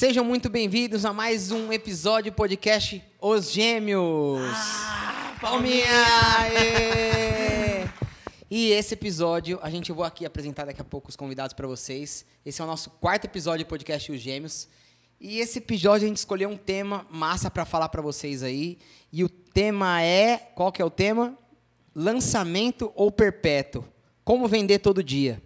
Sejam muito bem-vindos a mais um episódio do podcast Os Gêmeos. Ah, palminha! e esse episódio, a gente vou aqui apresentar daqui a pouco os convidados para vocês. Esse é o nosso quarto episódio do podcast Os Gêmeos. E esse episódio a gente escolheu um tema massa para falar para vocês aí. E o tema é, qual que é o tema? Lançamento ou perpétuo? Como vender todo dia?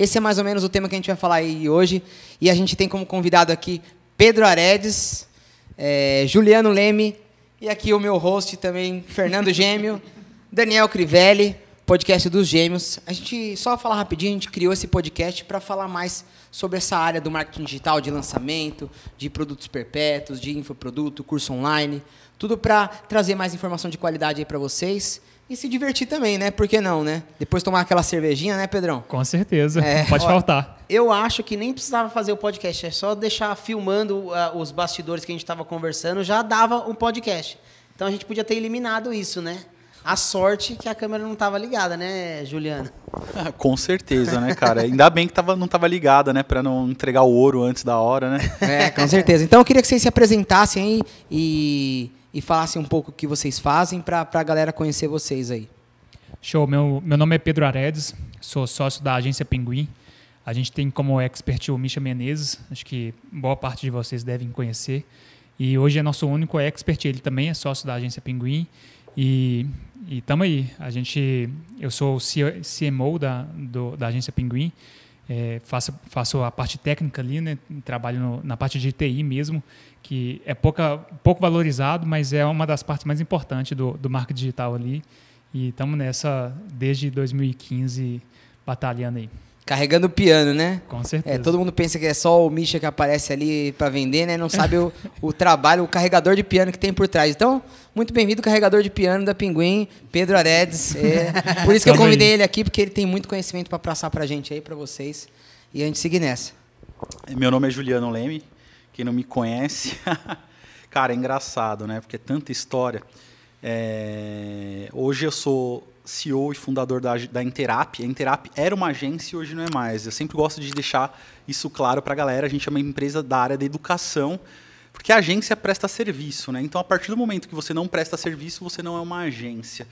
Esse é mais ou menos o tema que a gente vai falar aí hoje. E a gente tem como convidado aqui Pedro Aredes, é, Juliano Leme e aqui o meu host também, Fernando Gêmeo, Daniel Crivelli, podcast dos Gêmeos. A gente, só falar rapidinho, a gente criou esse podcast para falar mais sobre essa área do marketing digital, de lançamento, de produtos perpétuos, de infoproduto, curso online, tudo para trazer mais informação de qualidade aí para vocês. E se divertir também, né? Por que não, né? Depois tomar aquela cervejinha, né, Pedrão? Com certeza. É, Pode faltar. Eu acho que nem precisava fazer o podcast. É só deixar filmando uh, os bastidores que a gente estava conversando, já dava um podcast. Então a gente podia ter eliminado isso, né? A sorte que a câmera não estava ligada, né, Juliana? com certeza, né, cara? Ainda bem que tava, não estava ligada, né? Para não entregar o ouro antes da hora, né? É, com certeza. Então eu queria que vocês se apresentassem aí e e falassem um pouco o que vocês fazem para a galera conhecer vocês aí. Show, meu, meu nome é Pedro Aredes, sou sócio da agência Pinguim. A gente tem como expert o Misha Menezes, acho que boa parte de vocês devem conhecer. E hoje é nosso único expert, ele também é sócio da agência Pinguim. E estamos aí. A gente, eu sou o CMO da, do, da agência Pinguim, é, faço, faço a parte técnica ali, né? trabalho no, na parte de TI mesmo que é pouca, pouco valorizado, mas é uma das partes mais importantes do, do marketing digital ali. E estamos nessa desde 2015 batalhando aí. Carregando o piano, né? Com certeza. É, todo mundo pensa que é só o Misha que aparece ali para vender, né? Não sabe o, o trabalho, o carregador de piano que tem por trás. Então, muito bem-vindo, carregador de piano da Pinguim, Pedro Aredes. É, por isso que eu convidei ele aqui, porque ele tem muito conhecimento para passar para gente aí, para vocês. E a gente seguir nessa. Meu nome é Juliano Leme, quem não me conhece, cara, é engraçado, né? Porque é tanta história. É... Hoje eu sou CEO e fundador da, da Interap. A Interap era uma agência e hoje não é mais. Eu sempre gosto de deixar isso claro para a galera. A gente é uma empresa da área da educação, porque a agência presta serviço, né? Então, a partir do momento que você não presta serviço, você não é uma agência.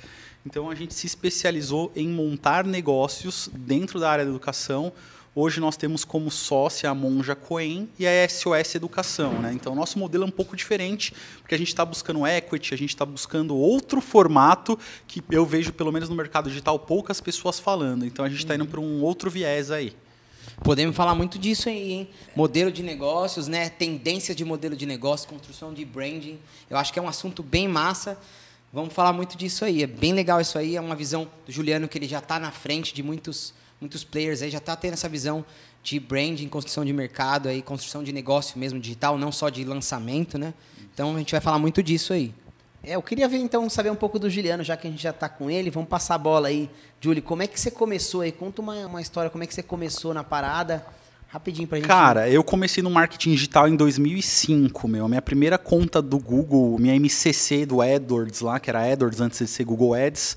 Então, a gente se especializou em montar negócios dentro da área da educação, Hoje nós temos como sócia a Monja Coen e a SOS Educação. Né? Então, nosso modelo é um pouco diferente, porque a gente está buscando equity, a gente está buscando outro formato que eu vejo, pelo menos no mercado digital, poucas pessoas falando. Então, a gente está indo uhum. para um outro viés aí. Podemos falar muito disso aí, hein? Modelo de negócios, né? Tendência de modelo de negócio, construção de branding. Eu acho que é um assunto bem massa. Vamos falar muito disso aí. É bem legal isso aí. É uma visão do Juliano que ele já está na frente de muitos muitos players aí já tá tendo essa visão de branding, construção de mercado, aí, construção de negócio mesmo digital, não só de lançamento, né? Então a gente vai falar muito disso aí. É, eu queria ver então saber um pouco do Juliano, já que a gente já está com ele. Vamos passar a bola aí. Júlio, como é que você começou aí? Conta uma, uma história, como é que você começou na parada? Rapidinho pra gente. Cara, eu comecei no marketing digital em 2005, meu. A minha primeira conta do Google, minha MCC do AdWords lá, que era AdWords antes de ser Google Ads,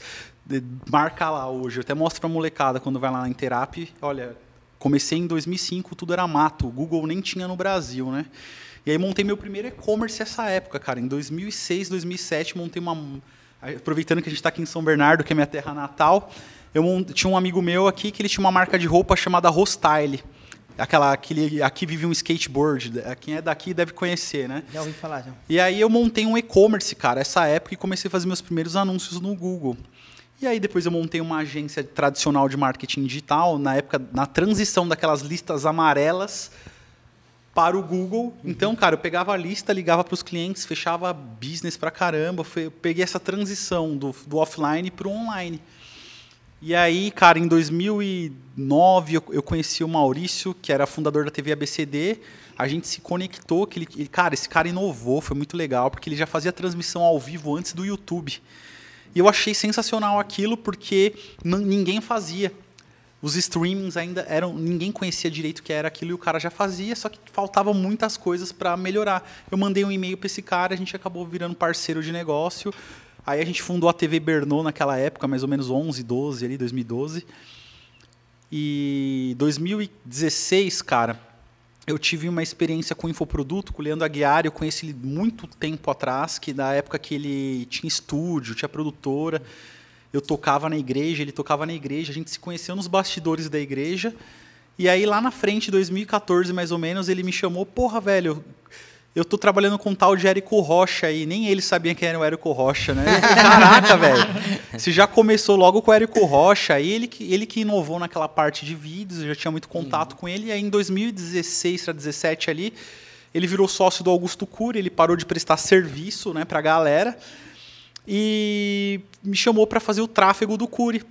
marca lá hoje. Eu até mostro pra molecada quando vai lá na Interap. Olha, comecei em 2005, tudo era mato. Google nem tinha no Brasil, né? E aí montei meu primeiro e-commerce essa época, cara. Em 2006, 2007, montei uma... Aproveitando que a gente está aqui em São Bernardo, que é minha terra natal, eu mont... tinha um amigo meu aqui que ele tinha uma marca de roupa chamada Rostyle aquela aquele aqui vive um skateboard é, quem é daqui deve conhecer né já ouvi falar já e aí eu montei um e-commerce cara essa época e comecei a fazer meus primeiros anúncios no Google e aí depois eu montei uma agência tradicional de marketing digital, na época, na transição daquelas listas amarelas para o Google. Uhum. Então, cara, eu pegava a lista, ligava para os clientes, fechava business para caramba. Eu peguei essa transição do, do offline para o online. E aí, cara, em 2009 eu, eu conheci o Maurício, que era fundador da TV ABCD. A gente se conectou, que ele, cara, esse cara inovou, foi muito legal, porque ele já fazia transmissão ao vivo antes do YouTube. E eu achei sensacional aquilo porque ninguém fazia. Os streamings ainda eram. Ninguém conhecia direito o que era aquilo e o cara já fazia, só que faltavam muitas coisas para melhorar. Eu mandei um e-mail para esse cara, a gente acabou virando parceiro de negócio. Aí a gente fundou a TV Bernou naquela época, mais ou menos 11, 12, ali, 2012. E 2016, cara, eu tive uma experiência com infoproduto, com o Leandro Aguiar, eu conheci ele muito tempo atrás, que da época que ele tinha estúdio, tinha produtora, eu tocava na igreja, ele tocava na igreja, a gente se conheceu nos bastidores da igreja, e aí lá na frente, 2014 mais ou menos, ele me chamou, porra, velho, eu tô trabalhando com um tal de Érico Rocha aí. Nem ele sabia quem era o Érico Rocha, né? Caraca, velho. Você já começou logo com o Érico Rocha aí, ele que, ele que inovou naquela parte de vídeos, eu já tinha muito contato Sim. com ele. E aí em 2016 para 2017 ali, ele virou sócio do Augusto Cury, ele parou de prestar serviço né, para a galera e me chamou para fazer o tráfego do Cury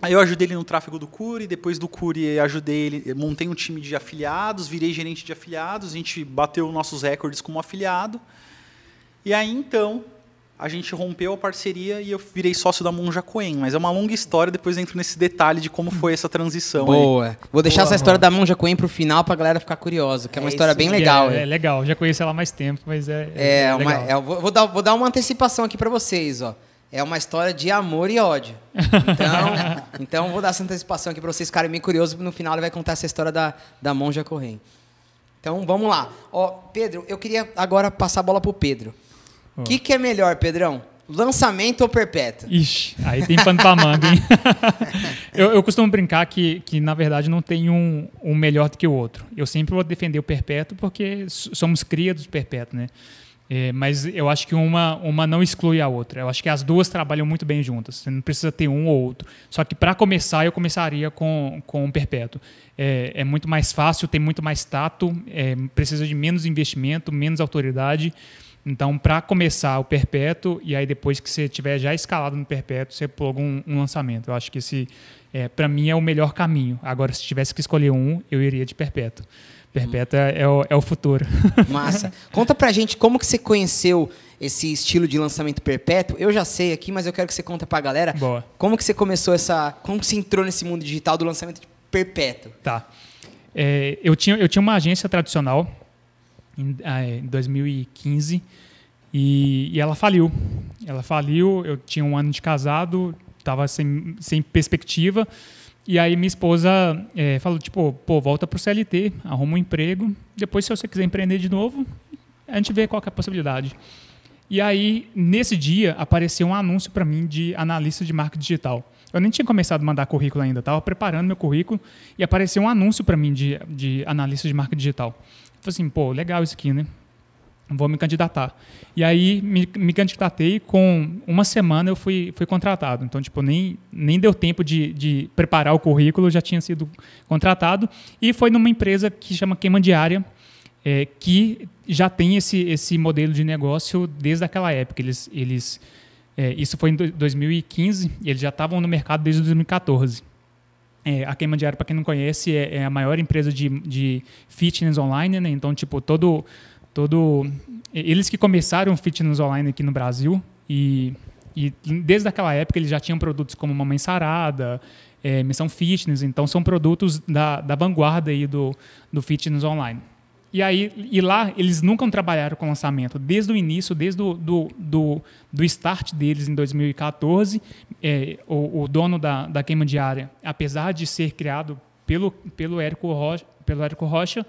Aí eu ajudei ele no tráfego do Curi, depois do Curi ajudei ele, montei um time de afiliados, virei gerente de afiliados, a gente bateu nossos recordes como afiliado. E aí então a gente rompeu a parceria e eu virei sócio da Monja Coen. Mas é uma longa história, depois entro nesse detalhe de como foi essa transição. Boa. Aí. Vou deixar Boa, essa história mano. da Monja Coen pro final pra galera ficar curiosa, que é uma é história bem legal. É, é, é legal, já conheço ela há mais tempo, mas é. É, é uma, é, vou, vou, dar, vou dar uma antecipação aqui para vocês, ó é uma história de amor e ódio. Então, então vou dar essa antecipação aqui para vocês ficarem bem curiosos. No final ele vai contar essa história da, da monja correndo. Então vamos lá. Ó, Pedro, eu queria agora passar a bola para o Pedro. O oh. que, que é melhor, Pedrão? Lançamento ou perpétuo? Ixi, aí tem pano para manga, hein? eu, eu, costumo brincar que, que, na verdade, não tem um, um melhor do que o outro. Eu sempre vou defender o perpétuo porque somos criados dos perpétuos, né? É, mas eu acho que uma, uma não exclui a outra. Eu acho que as duas trabalham muito bem juntas. Você não precisa ter um ou outro. Só que para começar, eu começaria com, com o perpétuo. É, é muito mais fácil, tem muito mais tato, é, precisa de menos investimento, menos autoridade. Então, para começar o perpétuo, e aí depois que você tiver já escalado no perpétuo, você pluga um, um lançamento. Eu acho que esse, é, para mim, é o melhor caminho. Agora, se tivesse que escolher um, eu iria de perpétuo. Perpétua é o, é o futuro. Massa. Conta pra gente como que você conheceu esse estilo de lançamento perpétuo. Eu já sei aqui, mas eu quero que você conta pra galera. Boa. Como que você começou essa... Como que você entrou nesse mundo digital do lançamento perpétuo? Tá. É, eu, tinha, eu tinha uma agência tradicional em, ah, é, em 2015 e, e ela faliu. Ela faliu, eu tinha um ano de casado, estava sem, sem perspectiva e aí minha esposa é, falou, tipo, pô, volta pro CLT, arruma um emprego, depois se você quiser empreender de novo, a gente vê qual é a possibilidade. E aí, nesse dia, apareceu um anúncio para mim de analista de marketing digital. Eu nem tinha começado a mandar currículo ainda, estava preparando meu currículo e apareceu um anúncio para mim de, de analista de marketing digital. falei assim, pô, legal isso aqui, né? vou me candidatar. E aí me, me, candidatei, com uma semana eu fui, fui contratado. Então, tipo, nem, nem deu tempo de, de preparar o currículo, já tinha sido contratado. E foi numa empresa que chama Queima Diária, é, que já tem esse, esse modelo de negócio desde aquela época. Eles, eles, é, isso foi em 2015, eles já estavam no mercado desde 2014. É, a Queima Diária, para quem não conhece, é, é, a maior empresa de, de fitness online, né? Então, tipo, todo todo eles que começaram o fitness online aqui no Brasil e, e desde aquela época eles já tinham produtos como Mamãe Sarada, é, Missão Fitness, então são produtos da, da vanguarda aí do, do fitness online. E, aí, e lá eles nunca trabalharam com lançamento, desde o início, desde o do, do, do start deles em 2014, é, o, o, dono da, da queima diária, apesar de ser criado pelo, pelo, Érico Rocha, pelo Érico Rocha,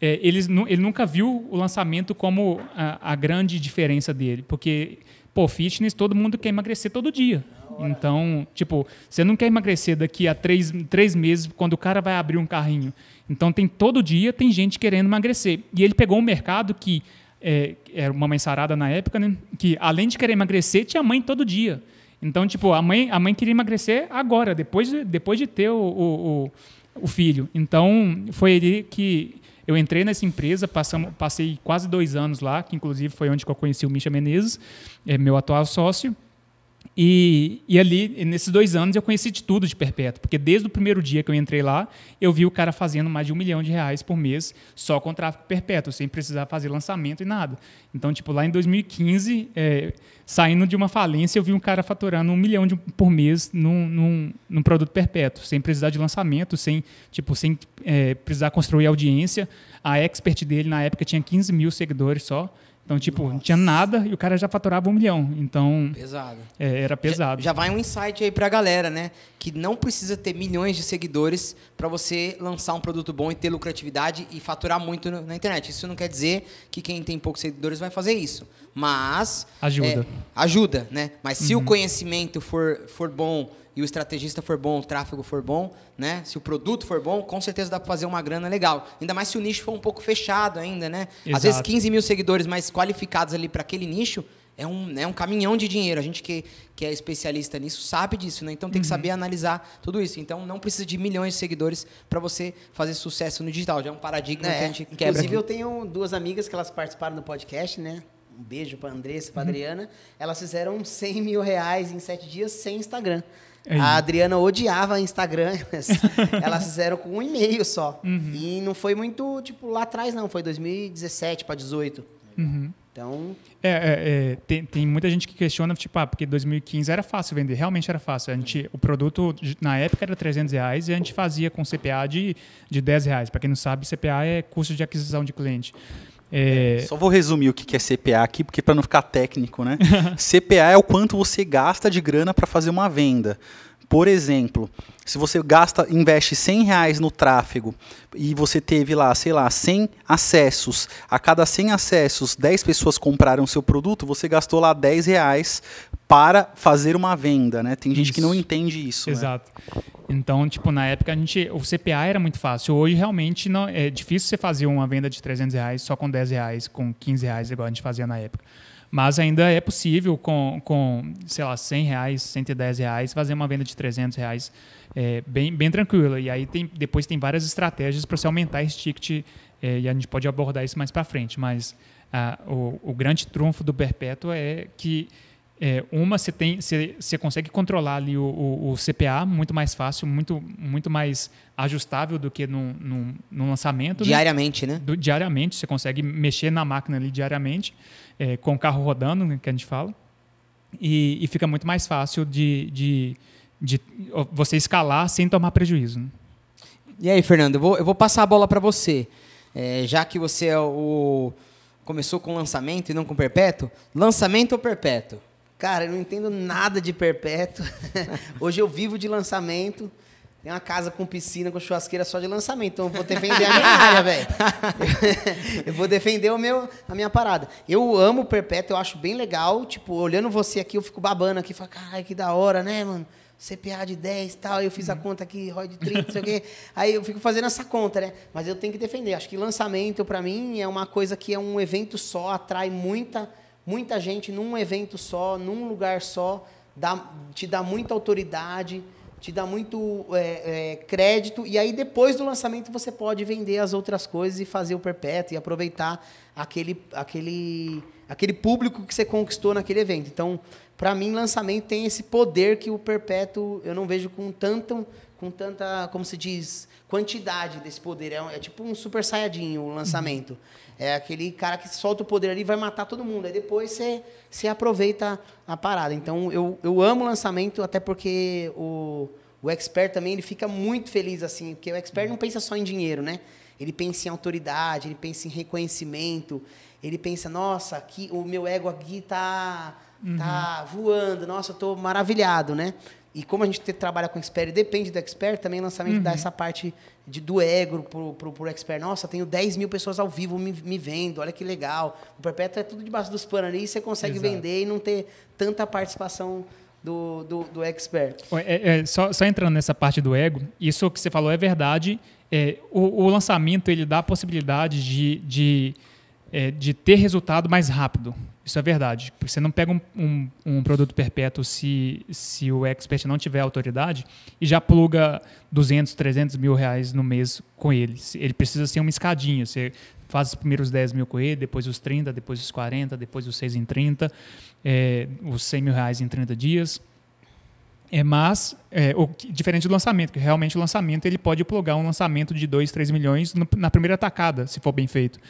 é, ele nunca viu o lançamento como a, a, grande diferença dele, porque, pô, fitness, todo mundo quer emagrecer todo dia. Então, tipo, você não quer emagrecer daqui a três, três meses, quando o cara vai abrir um carrinho. Então, tem todo dia, tem gente querendo emagrecer. E ele pegou um mercado que é, era uma mãe sarada na época, né? Que além de querer emagrecer, tinha mãe todo dia. Então, tipo, a mãe, a mãe queria emagrecer agora, depois de, depois de ter o, o, o, o filho. Então, foi ele que eu entrei nessa empresa, passam, passei quase dois anos lá, que inclusive foi onde eu conheci o Misha Menezes, é meu atual sócio. E, e, ali, nesses dois anos, eu conheci de tudo de Perpétuo, porque desde o primeiro dia que eu entrei lá, eu vi o cara fazendo mais de um milhão de reais por mês só com tráfego perpétuo, sem precisar fazer lançamento e nada. Então, tipo, lá em 2015, é, saindo de uma falência, eu vi um cara faturando um milhão de, por mês num, num, num, produto perpétuo, sem precisar de lançamento, sem, tipo, sem é, precisar construir audiência. A expert dele, na época, tinha 15 mil seguidores só. Então, tipo, Nossa. não tinha nada e o cara já faturava um milhão. Então. Pesado. É, era pesado. Já, já, vai um insight aí pra galera, né? Que não precisa ter milhões de seguidores para você lançar um produto bom e ter lucratividade e faturar muito na internet. Isso não quer dizer que quem tem poucos seguidores vai fazer isso. Mas. Ajuda. É, ajuda, né? Mas se uhum. o conhecimento for, for bom e o estrategista for bom, o tráfego for bom, né? Se o produto for bom, com certeza dá para fazer uma grana legal. Ainda mais se o nicho for um pouco fechado ainda, né? Exato. Às vezes 15 mil seguidores mais qualificados ali para aquele nicho, é um, é um caminhão de dinheiro. A gente que, que é especialista nisso sabe disso, né? Então tem que uhum. saber analisar tudo isso. Então não precisa de milhões de seguidores para você fazer sucesso no digital. Já é um paradigma é, que a gente inclusive quebra. Inclusive, eu tenho duas amigas que elas participaram do podcast, né? Um beijo para Andressa, para uhum. Adriana. Uhum. Elas fizeram 100 mil reais em sete dias sem Instagram. Aí. É a Adriana odiava Instagram. Elas fizeram com um e-mail só. Uhum. E não foi muito, tipo, lá atrás, não. Foi 2017 para 2018. Uhum. Então. É, é, é, tem, tem muita gente que questiona, tipo, ah, porque 2015 era fácil vender, realmente era fácil. A gente, o produto na época era 300 reais e a gente fazia com CPA de, de 10 reais. Para quem não sabe, CPA é custo de aquisição de cliente. É... Só vou resumir o que é CPA aqui, porque para não ficar técnico, né? CPA é o quanto você gasta de grana para fazer uma venda. Por exemplo, se você gasta, investe 100 reais no tráfego e você teve lá, sei lá, 100 acessos, a cada 100 acessos, 10 pessoas compraram seu produto, você gastou lá 10 reais para fazer uma venda, né? Tem gente isso. que não entende isso. Né? Exato. Né? Então, tipo, na época a gente, o CPA era muito fácil. Hoje realmente não é difícil você fazer uma venda de 300 reais só com 10 reais, com 15 reais, igual a gente fazia na época. Mas ainda é possível com, com sei lá, 100 reais, 110 reais, fazer uma venda de 300 reais é, bem, bem tranquila. E aí tem, depois tem várias estratégias para você aumentar esse ticket é, e a gente pode abordar isso mais para frente. Mas ah, o, o grande trunfo do perpétuo é que é, uma, você tem, você, consegue controlar ali o, o, o, CPA muito mais fácil, muito, muito mais ajustável do que no, no, no lançamento. Né? Diariamente, né? né? Do, diariamente, você consegue mexer na máquina ali diariamente, é, com o carro rodando, né, que a gente fala. E, e fica muito mais fácil de, de, de, você escalar sem tomar prejuízo. Né? E aí, Fernando, eu vou, eu vou passar a bola para você. É, já que você é o, começou com lançamento e não com perpétuo, lançamento ou perpétuo? Cara, eu não entendo nada de perpétuo. Hoje eu vivo de lançamento. Tem uma casa com piscina, com churrasqueira só de lançamento. Então eu vou defender a minha área, velho. eu vou defender o meu, a minha parada. Eu amo o Perpétuo, eu acho bem legal. Tipo, olhando você aqui, eu fico babando aqui. Falo, caralho, que da hora, né, mano? CPA de 10 e tal, eu fiz a uhum. conta aqui, ROI de 30, não sei o quê. Aí eu fico fazendo essa conta, né? Mas eu tenho que defender. Acho que lançamento, para mim, é uma coisa que é um evento só, atrai muita muita gente num evento só, num lugar só, dá, te dá muita autoridade, te dá muito é, é, crédito, e aí depois do lançamento você pode vender as outras coisas e fazer o perpétuo e aproveitar aquele, aquele, aquele público que você conquistou naquele evento. Então, para mim, lançamento tem esse poder que o perpétuo eu não vejo com tanto com tanta, como se diz, quantidade desse poder. É, é tipo um super saiyajin o lançamento. É aquele cara que solta o poder ali e vai matar todo mundo. Aí depois você, você aproveita a parada. Então, eu, eu amo o lançamento, até porque o, o expert também ele fica muito feliz, assim, porque o expert não pensa só em dinheiro, né? Ele pensa em autoridade, ele pensa em reconhecimento, ele pensa, nossa, aqui, o meu ego aqui tá, tá uhum. tá voando, nossa, eu tô maravilhado, né? E como a gente trabalha com expert, depende do expert, também o lançamento uhum. dá essa parte de, do ego pro, pro, pro expert. Nossa, tenho 10 mil pessoas ao vivo me, me vendo, olha que legal. O perpétuo é tudo debaixo dos panos ali, você consegue Exato. vender e não ter tanta participação do, do, do expert. É, é, só, só, entrando nessa parte do ego, isso que você falou é verdade. É, o, o, lançamento ele dá a possibilidade de, de, é, de ter resultado mais rápido. Isso é verdade. Porque você não pega um, um, um, produto perpétuo se, se o expert não tiver autoridade e já pluga 200, 300 mil reais no mês com ele. Ele precisa ser uma escadinha. Você faz os primeiros 10 mil com ele, depois os 30, depois os 40, depois os 6 em 30, é, eh, os 100 mil reais em 30 dias. É, mas, é, o, diferente do lançamento, que realmente o lançamento ele pode plugar um lançamento de 2, 3 milhões no, na primeira tacada, se for bem feito.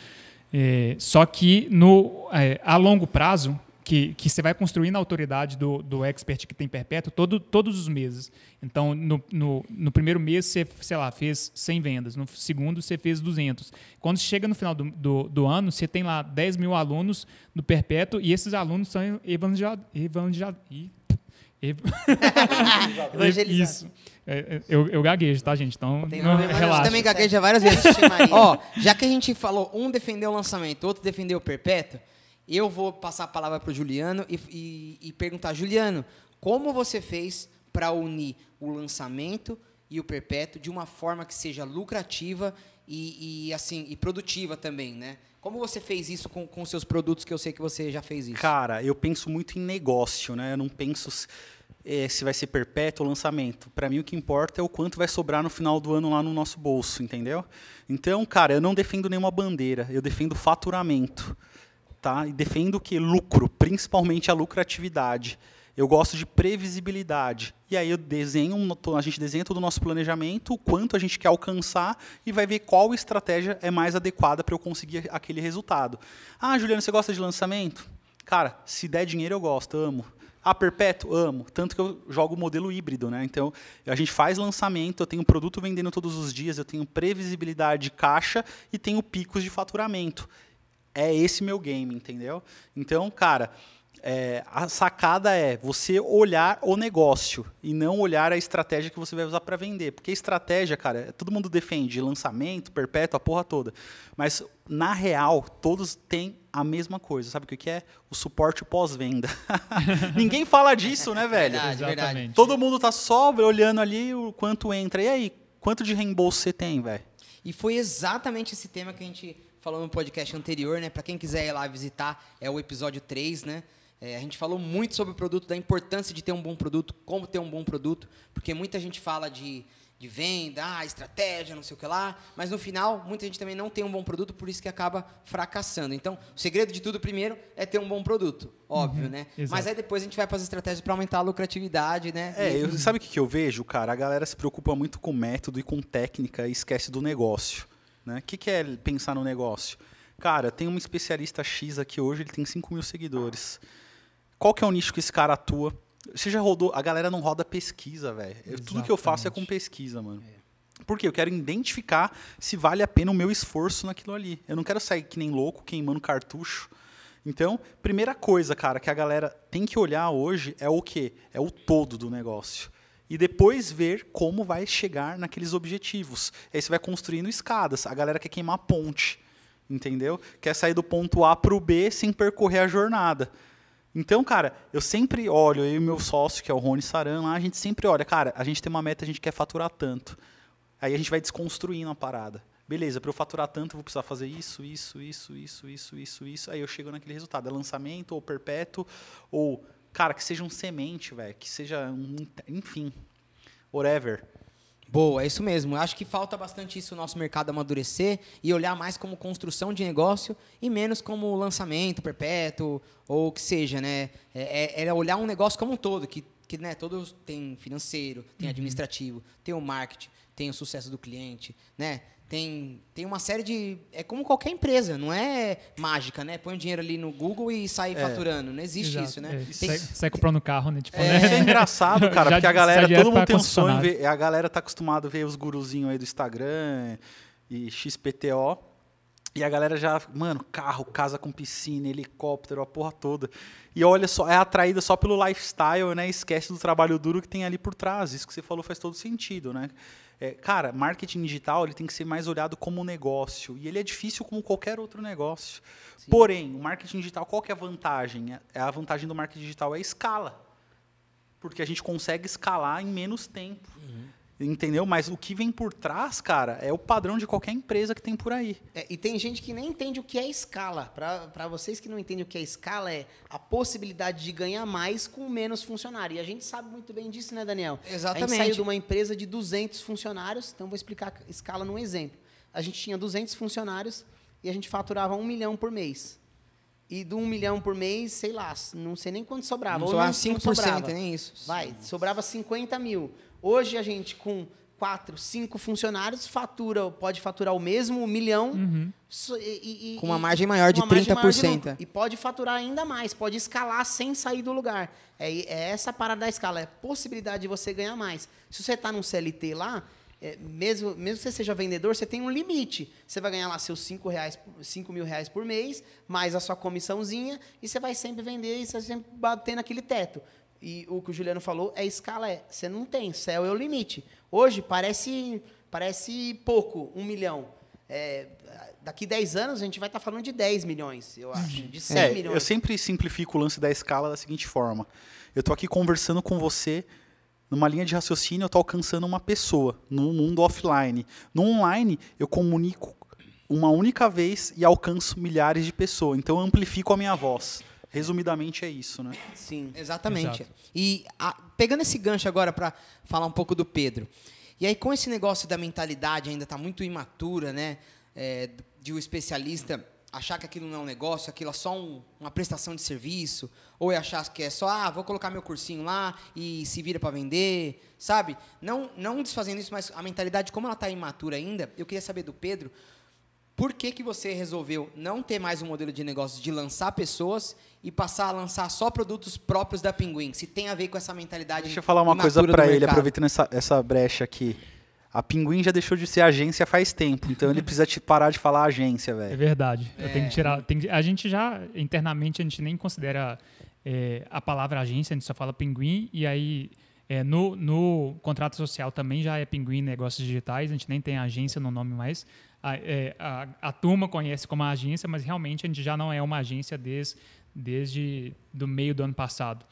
É, só que no, é, a longo prazo, que, que você vai construindo a autoridade do, do expert que tem perpétuo todo, todos os meses. Então, no, no, no, primeiro mês, você, sei lá, fez 100 vendas. No segundo, você fez 200. Quando chega no final do, do, do ano, você tem lá 10 mil alunos no perpétuo e esses alunos são evangelizados. Evangel, Evangelizar. Isso. É, é, eu, eu gaguejo, tá, gente? Então, Tem não, relaxa. também gagueja várias vezes. Ó, já que a gente falou, um defendeu o lançamento, outro defendeu o perpétuo, eu vou passar a palavra para o Juliano e, e, e perguntar, Juliano, como você fez para unir o lançamento e o perpétuo de uma forma que seja lucrativa e, e assim e produtiva também, né? Como você fez isso com, com seus produtos, que eu sei que você já fez isso? Cara, eu penso muito em negócio, né? Eu não penso se, é, se vai ser perpétuo o lançamento. Para mim, o que importa é o quanto vai sobrar no final do ano lá no nosso bolso, entendeu? Então, cara, eu não defendo nenhuma bandeira, eu defendo faturamento, tá? E defendo que lucro, principalmente a lucratividade. Eu gosto de previsibilidade. E aí eu desenho, a gente desenha todo o nosso planejamento, o quanto a gente quer alcançar e vai ver qual estratégia é mais adequada para eu conseguir aquele resultado. Ah, Juliano, você gosta de lançamento? Cara, se der dinheiro eu gosto, amo. Ah, perpétuo? Amo. Tanto que eu jogo o modelo híbrido, né? Então, a gente faz lançamento, eu tenho produto vendendo todos os dias, eu tenho previsibilidade de caixa e tenho picos de faturamento. É esse meu game, entendeu? Então, cara, é, a sacada é você olhar o negócio e não olhar a estratégia que você vai usar para vender. Porque estratégia, cara, todo mundo defende lançamento, perpétuo, a porra toda. Mas, na real, todos têm a mesma coisa. Sabe o que é? O suporte pós-venda. Ninguém fala disso, né, velho? Verdade, verdade. Todo mundo tá só olhando ali o quanto entra. E aí, quanto de reembolso você tem, velho? E foi exatamente esse tema que a gente falou no podcast anterior, né? Para quem quiser ir lá visitar, é o episódio 3, né? É, a gente falou muito sobre o produto, da importância de ter um bom produto, como ter um bom produto, porque muita gente fala de, de venda, ah, estratégia, não sei o que lá, mas no final, muita gente também não tem um bom produto, por isso que acaba fracassando. Então, o segredo de tudo, primeiro, é ter um bom produto, óbvio, uhum, né? Exato. Mas aí depois a gente vai para as estratégias para aumentar a lucratividade, né? É, eu, sabe o que, eu vejo, cara? A galera se preocupa muito com método e com técnica e esquece do negócio. Né? O que, que é pensar no negócio? Cara, tem um especialista X aqui hoje, ele tem 5 mil seguidores. Ah qual que é o nicho que esse cara atua? Você já rodou. A galera não roda pesquisa, velho. Tudo que eu faço é com pesquisa, mano. É. Porque eu quero identificar se vale a pena o meu esforço naquilo ali. Eu não quero sair que nem louco, queimando cartucho. Então, primeira coisa, cara, que a galera tem que olhar hoje é o quê? É o todo do negócio. E depois ver como vai chegar naqueles objetivos. Aí você vai construindo escadas. A galera quer queimar ponte, entendeu? Quer sair do ponto A para o B sem percorrer a jornada. Então, cara, eu sempre olho, eu e meu sócio, que é o Rony Saran, lá, a gente sempre olha, cara, a gente tem uma meta, a gente quer faturar tanto. Aí a gente vai desconstruindo a parada. Beleza, para eu faturar tanto, eu vou precisar fazer isso, isso, isso, isso, isso, isso, isso. Aí eu chego naquele resultado. É lançamento, ou perpétuo, ou, cara, que seja um semente, velho, que seja um. Enfim, whatever. Boa, é isso mesmo. Eu acho que falta bastante isso o nosso mercado amadurecer e olhar mais como construção de negócio e menos como lançamento perpétuo ou o que seja, né? É, é, é olhar um negócio como um todo, que, que né, todo tem financeiro, tem uhum. administrativo, tem o marketing, tem o sucesso do cliente, né? Tem, tem uma série de. É como qualquer empresa, não é mágica, né? Põe o dinheiro ali no Google e sai é. faturando. Não existe Exato, isso, né? É. Tem, sai, sai comprando carro, né? Tipo, é. Né? Isso é engraçado, cara, porque a galera, todo mundo tem um sonho. Ver, a galera tá acostumado a ver os guruzinhos aí do Instagram e XPTO. E a galera já, mano, carro, casa com piscina, helicóptero, a porra toda. E olha só, é atraída só pelo lifestyle, né? Esquece do trabalho duro que tem ali por trás. Isso que você falou faz todo sentido, né? É, cara, marketing digital ele tem que ser mais olhado como negócio. E ele é difícil como qualquer outro negócio. Sim. Porém, o marketing digital, qual que é a vantagem? É, é a vantagem do marketing digital é a escala. Porque a gente consegue escalar em menos tempo. Uhum. Entendeu? Mas o que vem por trás, cara, é o padrão de qualquer empresa que tem por aí. É, e tem gente que nem entende o que é escala. Para vocês que não entendem o que é escala, é a possibilidade de ganhar mais com menos funcionário. E a gente sabe muito bem disso, né, Daniel? Exatamente. A gente saiu de uma empresa de 200 funcionários, então vou explicar a escala num exemplo. A gente tinha 200 funcionários e a gente faturava um milhão por mês. E do um milhão por mês, sei lá, não sei nem quanto sobrava. Não, sobrava 5%, nem isso. Vai, sobrava 50 mil. Hoje a gente com quatro, cinco funcionários fatura, pode faturar o mesmo milhão uhum. e, e, com uma margem maior de 30%. maior de e pode faturar ainda mais, pode escalar sem sair do lugar. É, é essa parada da escala, é possibilidade de você ganhar mais. Se você está num CLT lá, é, mesmo, mesmo que você seja vendedor, você tem um limite. Você vai ganhar lá seus cinco reais, cinco mil reais por mês, mais a sua comissãozinha, e você vai sempre vender e você vai sempre bater naquele teto. E o que o Juliano falou é escala. É, você não tem, céu é o limite. Hoje parece, parece pouco, um milhão. É, daqui 10 anos a gente vai estar tá falando de 10 milhões, eu uhum. acho, de 100 é, milhões. Eu sempre simplifico o lance da escala da seguinte forma. Eu estou aqui conversando com você numa linha de raciocínio, eu estou alcançando uma pessoa no mundo offline. No online, eu comunico uma única vez e alcanço milhares de pessoas. Então eu amplifico a minha voz. Resumidamente é isso, né? Sim, exatamente. Exato. E a, pegando esse gancho agora para falar um pouco do Pedro. E aí, com esse negócio da mentalidade ainda tá muito imatura, né? É, de o um especialista achar que aquilo não é um negócio, aquilo é só um, uma prestação de serviço, ou é achar que é só, ah, vou colocar meu cursinho lá e se vira para vender, sabe? Não, não desfazendo isso, mas a mentalidade, como ela está imatura ainda, eu queria saber do Pedro por que, que você resolveu não ter mais um modelo de negócio de lançar pessoas e passar a lançar só produtos próprios da Pinguim? Se tem a ver com essa mentalidade. Deixa eu falar uma coisa para ele, mercado. aproveitando essa, essa brecha aqui. A Pinguim já deixou de ser agência faz tempo, então ele precisa te parar de falar agência, velho. É verdade. É. Eu tenho que é. tirar. Tem, a gente já, internamente, a gente nem considera é, a palavra agência, a gente só fala Pinguim, e aí é, no, no contrato social também já é Pinguim Negócios Digitais, a gente nem tem agência no nome mais a, é, a, a, turma conhece como agência, mas realmente a gente já não é uma agência desde, desde do meio do ano passado,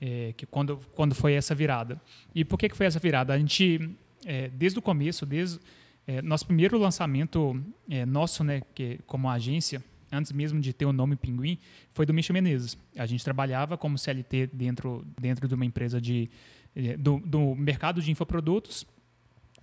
é, que quando, quando foi essa virada. E por que, que foi essa virada? A gente, é, desde o começo, desde é, nosso primeiro lançamento é, nosso né, que, como agência, antes mesmo de ter o nome Pinguim, foi do Michel Menezes. A gente trabalhava como CLT dentro, dentro de uma empresa de, é, do, do mercado de infoprodutos,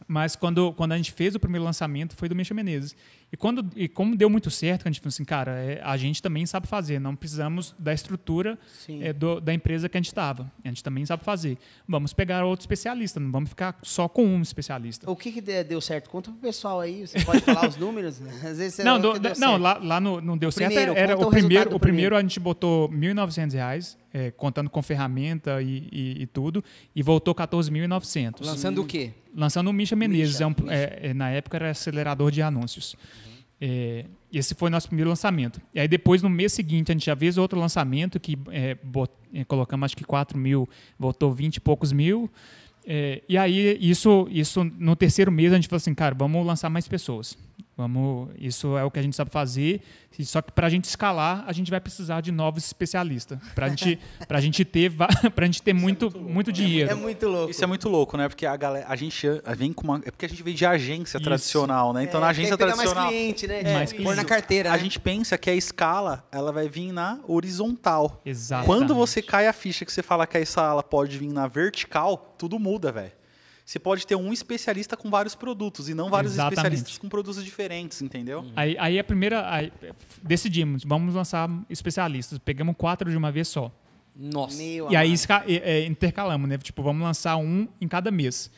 mas quando, quando a gente fez o primeiro lançamento foi do Misha Menezes. E, quando, e como deu muito certo, a gente falou assim, cara, é, a gente também sabe fazer, não precisamos da estrutura é, do, da empresa que a gente estava. A gente também sabe fazer. Vamos pegar outro especialista, não vamos ficar só com um especialista. O que, que deu certo? Conta pro pessoal aí, você pode falar os números? Às vezes não, do, não lá, lá no, não deu primeiro, certo. Era o, primeiro, o primeiro, primeiro a gente botou R$ 1.900 é, contando com ferramenta e, e, e tudo, e voltou 14.900. Lançando o quê? Lançando o Misha Menezes. Misha, é um, Misha. É, é, na época era acelerador de anúncios. Uhum. É, esse foi nosso primeiro lançamento. E aí depois, no mês seguinte, a gente já fez outro lançamento que é, bot, é, colocamos acho que 4 mil, voltou 20 e poucos mil. É, e aí, isso, isso no terceiro mês, a gente falou assim, cara, vamos lançar mais pessoas. Vamos, isso é o que a gente sabe fazer. Só que para a gente escalar, a gente vai precisar de novos especialistas. Para gente, a gente ter, pra gente ter muito, é muito, muito né? dinheiro. É muito louco. Isso é muito louco, né? Porque a galera, a gente vem com uma, é porque a gente vem de agência isso. tradicional, né? Então é, na agência tradicional, mais cliente, né? É, mais cliente. na carteira. Né? A gente pensa que a escala, ela vai vir na horizontal. Exato. Quando você cai a ficha que você fala que a escala pode vir na vertical, tudo muda, velho você pode ter um especialista com vários produtos e não vários Exatamente. especialistas com produtos diferentes, entendeu? Uhum. Aí, aí, a primeira. Aí, decidimos, vamos lançar especialistas. Pegamos quatro de uma vez só. Nossa. Meu e amado. aí é, intercalamos, né? Tipo, vamos lançar um em cada mês.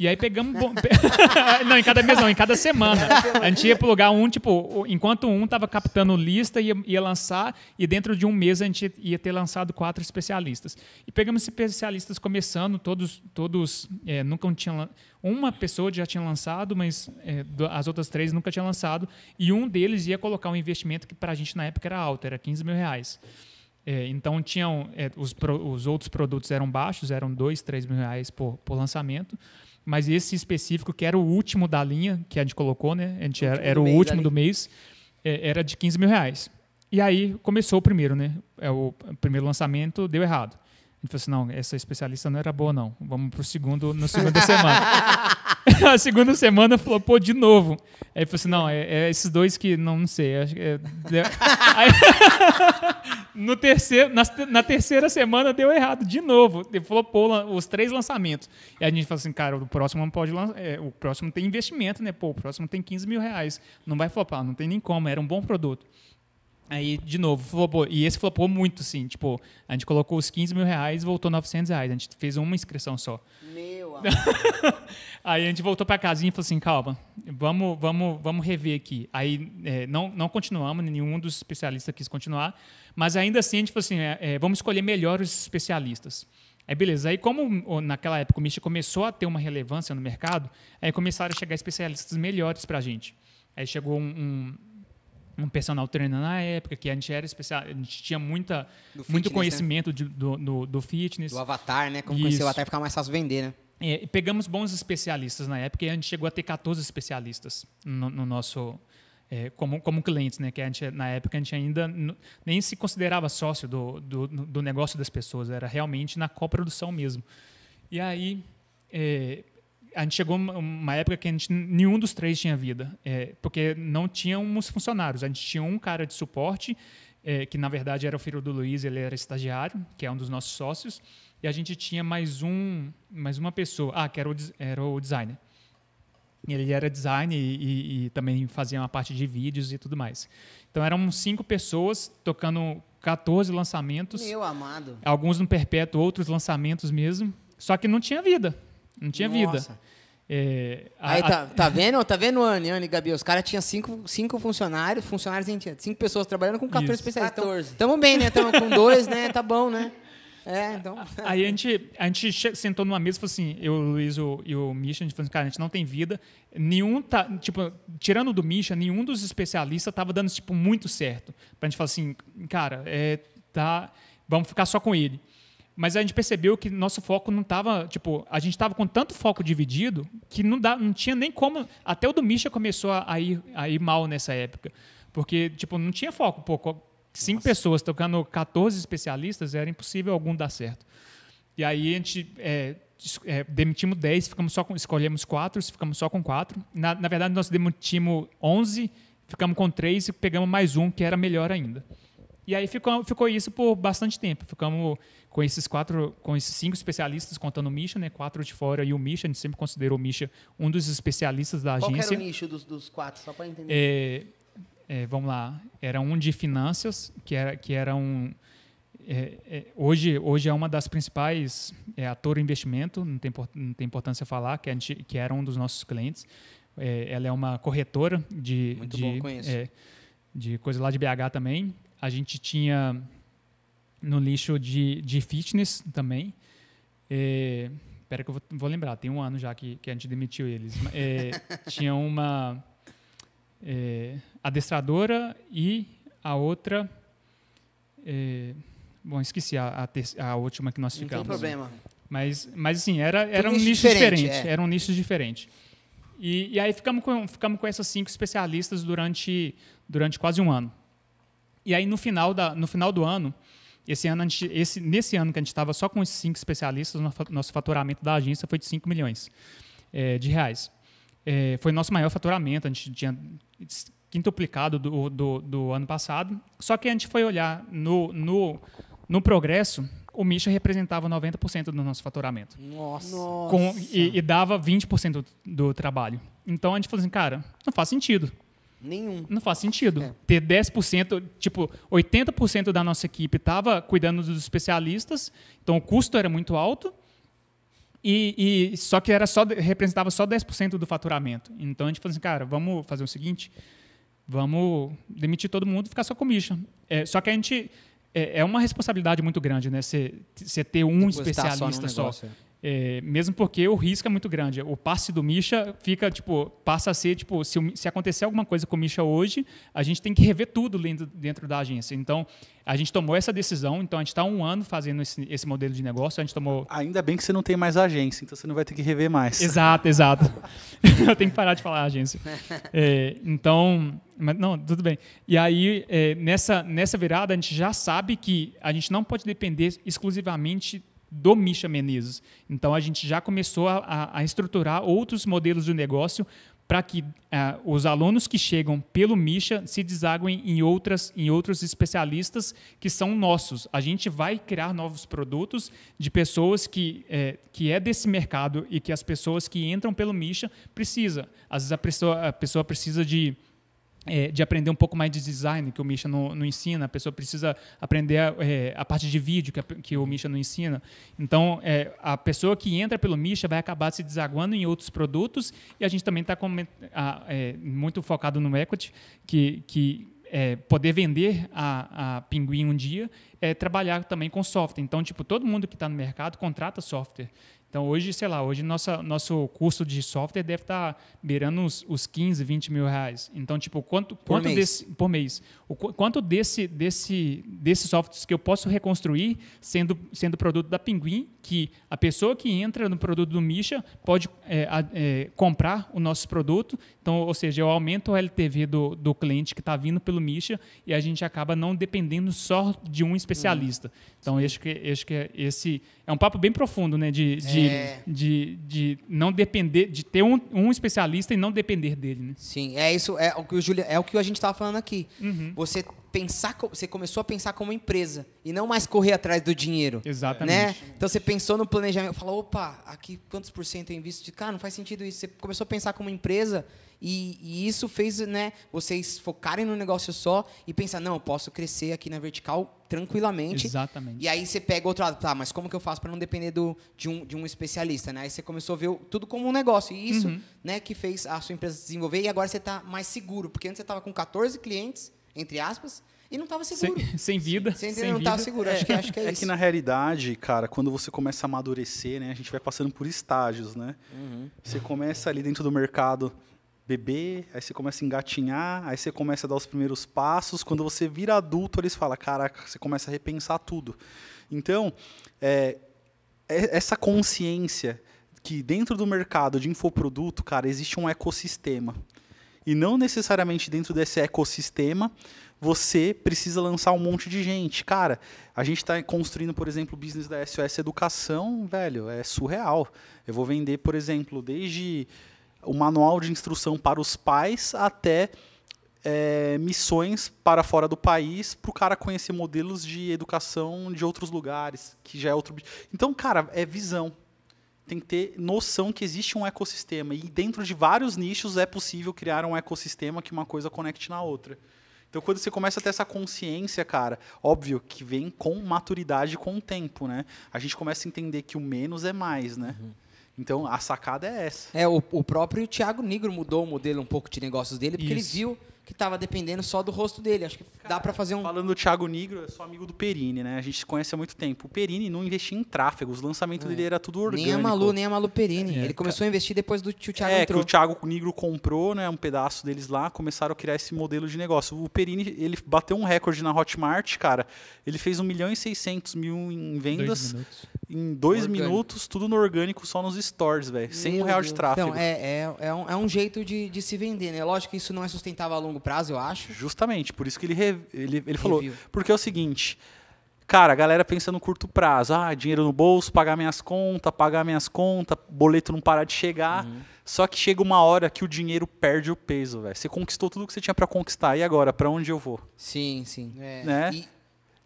E aí pegamos. Bom... não, em cada mês não, em cada semana. A gente ia pro lugar um, tipo, enquanto um tava captando lista, ia, ia lançar, e dentro de um mês a gente ia ter lançado quatro especialistas. E pegamos especialistas começando, todos, todos é, nunca tinham. Uma pessoa já tinha lançado, mas é, as outras três nunca tinham lançado. E um deles ia colocar um investimento que para a gente na época era alto, era 15 mil reais. É, então tinham. É, os, pro, os outros produtos eram baixos, eram dois, três mil reais por, por lançamento mas esse específico, que era o último da linha, que a gente colocou, né? A gente era, era o último do mês, é, era de 15 mil reais. E aí começou o primeiro, né? É o primeiro lançamento deu errado. A gente falou assim, não, essa especialista não era boa, não. Vamos pro segundo, no segundo da semana. a segunda semana falou pô de novo. Aí falou assim: não, é, é esses dois que não, não sei. Acho que é, aí, no terceiro, na, na, terceira semana deu errado de novo. falou pô os três lançamentos. E a gente falou assim: cara, o próximo pode lançar, é, o próximo tem investimento, né? Pô, o próximo tem 15 mil reais. Não vai flopar, não tem nem como. Era um bom produto. Aí, de novo, flopou. E esse flopou muito, sim. Tipo, a gente colocou os 15 mil reais e voltou 900 reais. A gente fez uma inscrição só. Meu aí a gente voltou para casinha e falou assim, calma, vamos, vamos, vamos rever aqui. Aí é, não, não continuamos, nenhum dos especialistas quis continuar, mas ainda assim a gente falou assim, é, é vamos escolher melhores especialistas. Aí beleza, aí como naquela época o Misty começou a ter uma relevância no mercado, aí começaram a chegar especialistas melhores para a gente. Aí chegou um, um, um personal trainer na época, que a gente era especial, a gente tinha muita, muito né? conhecimento né? de, do, do, do, fitness. Do avatar, né? Como Isso. conhecer o avatar ficar mais fácil vender, né? É, pegamos bons especialistas na época e a gente chegou a ter 14 especialistas no, no nosso é, como, como clientes, né? Que a gente, na época a gente ainda nem se considerava sócio do, do, do, negócio das pessoas, era realmente na coprodução mesmo. E aí é, a gente chegou uma época que a gente, nenhum dos três tinha vida, é, porque não tínhamos funcionários. A gente tinha um cara de suporte é, que na verdade era o filho do Luiz, ele era estagiário, que é um dos nossos sócios, e a gente tinha mais um, mais uma pessoa, ah, que era o, era o designer. Ele era designer e, e, e também fazia uma parte de vídeos e tudo mais. Então eram cinco pessoas tocando 14 lançamentos. Meu amado. Alguns no perpétuo, outros lançamentos mesmo. Só que não tinha vida. Não tinha Nossa. vida. É, a, Aí tá, a... tá vendo, tá vendo, Anne, Anne Gabi? Os caras tinham cinco, cinco funcionários, funcionários em cinco pessoas trabalhando com 14 Isso. especialistas. 14. Então, tamo bem, né? Tamo com dois, né? Tá bom, né? É, então. Aí a gente, a gente sentou numa mesa e falou assim: eu, o Luiz o, e o Misha, a gente falou assim, cara, a gente não tem vida. Nenhum tá. Tipo, tirando do Misha, nenhum dos especialistas tava dando, tipo, muito certo. Pra gente falar assim, cara, é, tá. Vamos ficar só com ele. Mas a gente percebeu que nosso foco não estava, tipo, a gente estava com tanto foco dividido que não, dá, não tinha nem como. Até o do Misha começou a, ir, a ir mal nessa época. Porque, tipo, não tinha foco. Pô, cinco Nossa. pessoas tocando 14 especialistas, era impossível algum dar certo. E aí a gente é, é, demitimos 10, ficamos só com, escolhemos 4, ficamos só com 4. Na, na verdade, nós demitimos 11, ficamos com 3 e pegamos mais um que era melhor ainda. E aí ficou, ficou isso por bastante tempo. Ficamos com esses quatro, com esses cinco especialistas contando o Misha, né? Quatro de fora e o Misha. A gente sempre considerou o Misha um dos especialistas da agência. Qual era o nicho dos, dos quatro, só para entender? É, é, vamos lá. Era um de finanças, que era, que era um... É, é, hoje, hoje é uma das principais é, ator investimento, não tem, não tem importância falar, que, a gente, que era um dos nossos clientes. É, ela é uma corretora de, Muito de, é, de coisa lá de BH também. A gente tinha no lixo de, de fitness também. É, espera que eu vou, vou, lembrar, tem um ano já que, que a gente demitiu eles. É, tinha uma é, adestradora e a outra. É, bom, esqueci a, a, ter, a, última que nós ficamos. Não tem problema. Mas, mas assim, era, era um, nicho diferente. diferente é. era um nicho diferente. E, e aí ficamos com, ficamos com essas cinco especialistas durante, durante quase um ano. E aí, no final, da, no final do ano, esse ano gente, esse, nesse ano que a gente estava só com esses cinco especialistas, nosso faturamento da agência foi de 5 milhões é, de reais. É, foi nosso maior faturamento, a gente tinha quintuplicado do, do, do, ano passado. Só que a gente foi olhar no, no, no progresso, o Misha representava 90% do nosso faturamento. Nossa! Com, e, e dava 20% do, do trabalho. Então a gente falou assim, cara, não faz sentido Nenhum. Não faz sentido. É. Ter 10%, tipo, 80% da nossa equipe estava cuidando dos especialistas, então o custo era muito alto. E, e só que era só representava só 10% do faturamento. Então a gente falou assim, cara, vamos fazer o seguinte, vamos demitir todo mundo e ficar só com commission. É, só que a gente é, é, uma responsabilidade muito grande, né? Você ter um especialista só. É. É, mesmo porque o risco é muito grande. O passe do Misha fica, tipo, passa a ser, tipo, se, se acontecer alguma coisa com o Misha hoje, a gente tem que rever tudo dentro, dentro da agência. Então, a gente tomou essa decisão, então a gente está um ano fazendo esse, esse, modelo de negócio, a gente tomou... Ainda bem que você não tem mais agência, então você não vai ter que rever mais. Exato, exato. Eu tenho que parar de falar agência. É, então, mas não, tudo bem. E aí, é, nessa, nessa virada, a gente já sabe que a gente não pode depender exclusivamente do Misha Menezes. Então a gente já começou a, a estruturar outros modelos de negócio para que é, os alunos que chegam pelo Misha se desaguem em, outras, em outros especialistas que são nossos. A gente vai criar novos produtos de pessoas que é, que é desse mercado e que as pessoas que entram pelo Misha precisa. Às vezes a pessoa, a pessoa precisa de é, de aprender um pouco mais de design, que o Misha não, não ensina, a pessoa precisa aprender a, é, a parte de vídeo, que, a, que, o Misha não ensina. Então, é, a pessoa que entra pelo Misha vai acabar se desaguando em outros produtos, e a gente também está é, muito focado no equity, que, que é, poder vender a, a Pinguim um dia é trabalhar também com software. Então, tipo, todo mundo que está no mercado contrata software. Então, hoje, sei lá, hoje nossa, nosso curso de software deve estar tá beirando os, os 15, 20 mil reais. Então, tipo, quanto, por quanto mês. desse. Por mês. O, quanto desse, desse, desses software que eu posso reconstruir sendo, sendo produto da Pinguim, que a pessoa que entra no produto do Misha pode é, é, comprar o nosso produto. Então, ou seja, eu aumento o LTV do, do cliente que está vindo pelo Misha e a gente acaba não dependendo só de um uhum. especialista. Hum. Então, acho que, esse que é, esse é um papo bem profundo, né? De, de, é. de, de, não depender, de ter um, um especialista e não depender dele, né? Sim, é isso, é o que o Julia, é o que a gente estava falando aqui. Uhum. Você pensar, você começou a pensar como empresa e não mais correr atrás do dinheiro. Né? Exatamente. Né? Então você pensou no planejamento, falou, opa, aqui quantos por cento eu invisto cara, não faz sentido isso. Você começou a pensar como empresa e, e, isso fez, né, vocês focarem no negócio só e pensar, não, eu posso crescer aqui na vertical tranquilamente. Exatamente. E aí você pega outro lado, tá, mas como que eu faço para não depender do, de, um, de um especialista, né? Aí você começou a ver tudo como um negócio. E isso, uhum. né, que fez a sua empresa se desenvolver e agora você está mais seguro, porque antes você estava com 14 clientes, entre aspas, e não estava seguro. Sem, sem vida. Sem, sem não vida. seguro. É, acho que, é. acho que é, é isso. que na realidade, cara, quando você começa a amadurecer, né? A gente vai passando por estágios, né? Uhum. Você começa ali dentro do mercado beber, aí você começa a engatinhar, aí você começa a dar os primeiros passos. Quando você vira adulto, eles falam: caraca, você começa a repensar tudo. Então, é, é, essa consciência que dentro do mercado de infoproduto, cara, existe um ecossistema. E não necessariamente dentro desse ecossistema você precisa lançar um monte de gente. Cara, a gente está construindo, por exemplo, o business da SOS Educação, velho, é surreal. Eu vou vender, por exemplo, desde o manual de instrução para os pais até é, missões para fora do país para o cara conhecer modelos de educação de outros lugares, que já é outro. Então, cara, é visão. Tem que ter noção que existe um ecossistema. E dentro de vários nichos é possível criar um ecossistema que uma coisa conecte na outra. Então, quando você começa a ter essa consciência, cara, óbvio que vem com maturidade com o tempo, né? A gente começa a entender que o menos é mais, né? Uhum. Então a sacada é essa. É, o, o próprio Thiago Nigro mudou o modelo um pouco de negócios dele, porque Isso. ele viu que estava dependendo só do rosto dele. Acho que Cara, dá para fazer um. Falando do Thiago Nigro, eu sou amigo do Perini, né? A gente se conhece há muito tempo. O Perini não investia em tráfego, os lançamentos é. dele era tudo orgânico. Nem a Malu, nem a Malu Perini. É, ele começou a investir depois do tio Thiago é, entrou. É, que o Thiago Nigro comprou, né, um pedaço deles lá, começaram a criar esse modelo de negócio. O Perini, ele bateu um recorde na Hotmart, cara. Ele fez 1 milhão e 600 mil em vendas. Em dois orgânico. minutos, tudo no orgânico, só nos stores, velho. Sem um real de tráfego. Então, é, é, é, um, é um jeito de, de se vender, né? Lógico que isso não é sustentável a longo longo prazo, eu acho. Justamente, por isso que ele, re, ele, ele falou. Porque é o seguinte, cara, a galera pensa no curto prazo. Ah, dinheiro no bolso, pagar minhas contas, pagar minhas contas, boleto não parar de chegar. Uhum. Só que chega uma hora que o dinheiro perde o peso, velho. Você conquistou tudo que você tinha para conquistar. E agora, para onde eu vou? Sim, sim. É. Né? E...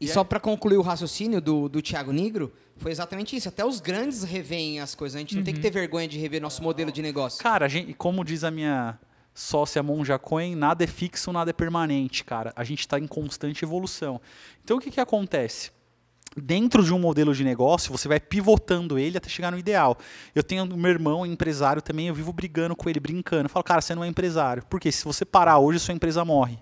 E só para concluir o raciocínio do, do Tiago Negro, foi exatamente isso. Até os grandes reveem as coisas. A gente não tem uhum. que ter vergonha de rever nosso modelo de negócio. Cara, gente, como diz a minha sócia Monja Coin, nada é fixo, nada é permanente, cara. A gente está em constante evolução. Então o que, que acontece? Dentro de um modelo de negócio, você vai pivotando ele até chegar no ideal. Eu tenho meu irmão, empresário também, eu vivo brigando com ele, brincando. Eu falo, cara, você não é empresário. Porque se você parar hoje, sua empresa morre.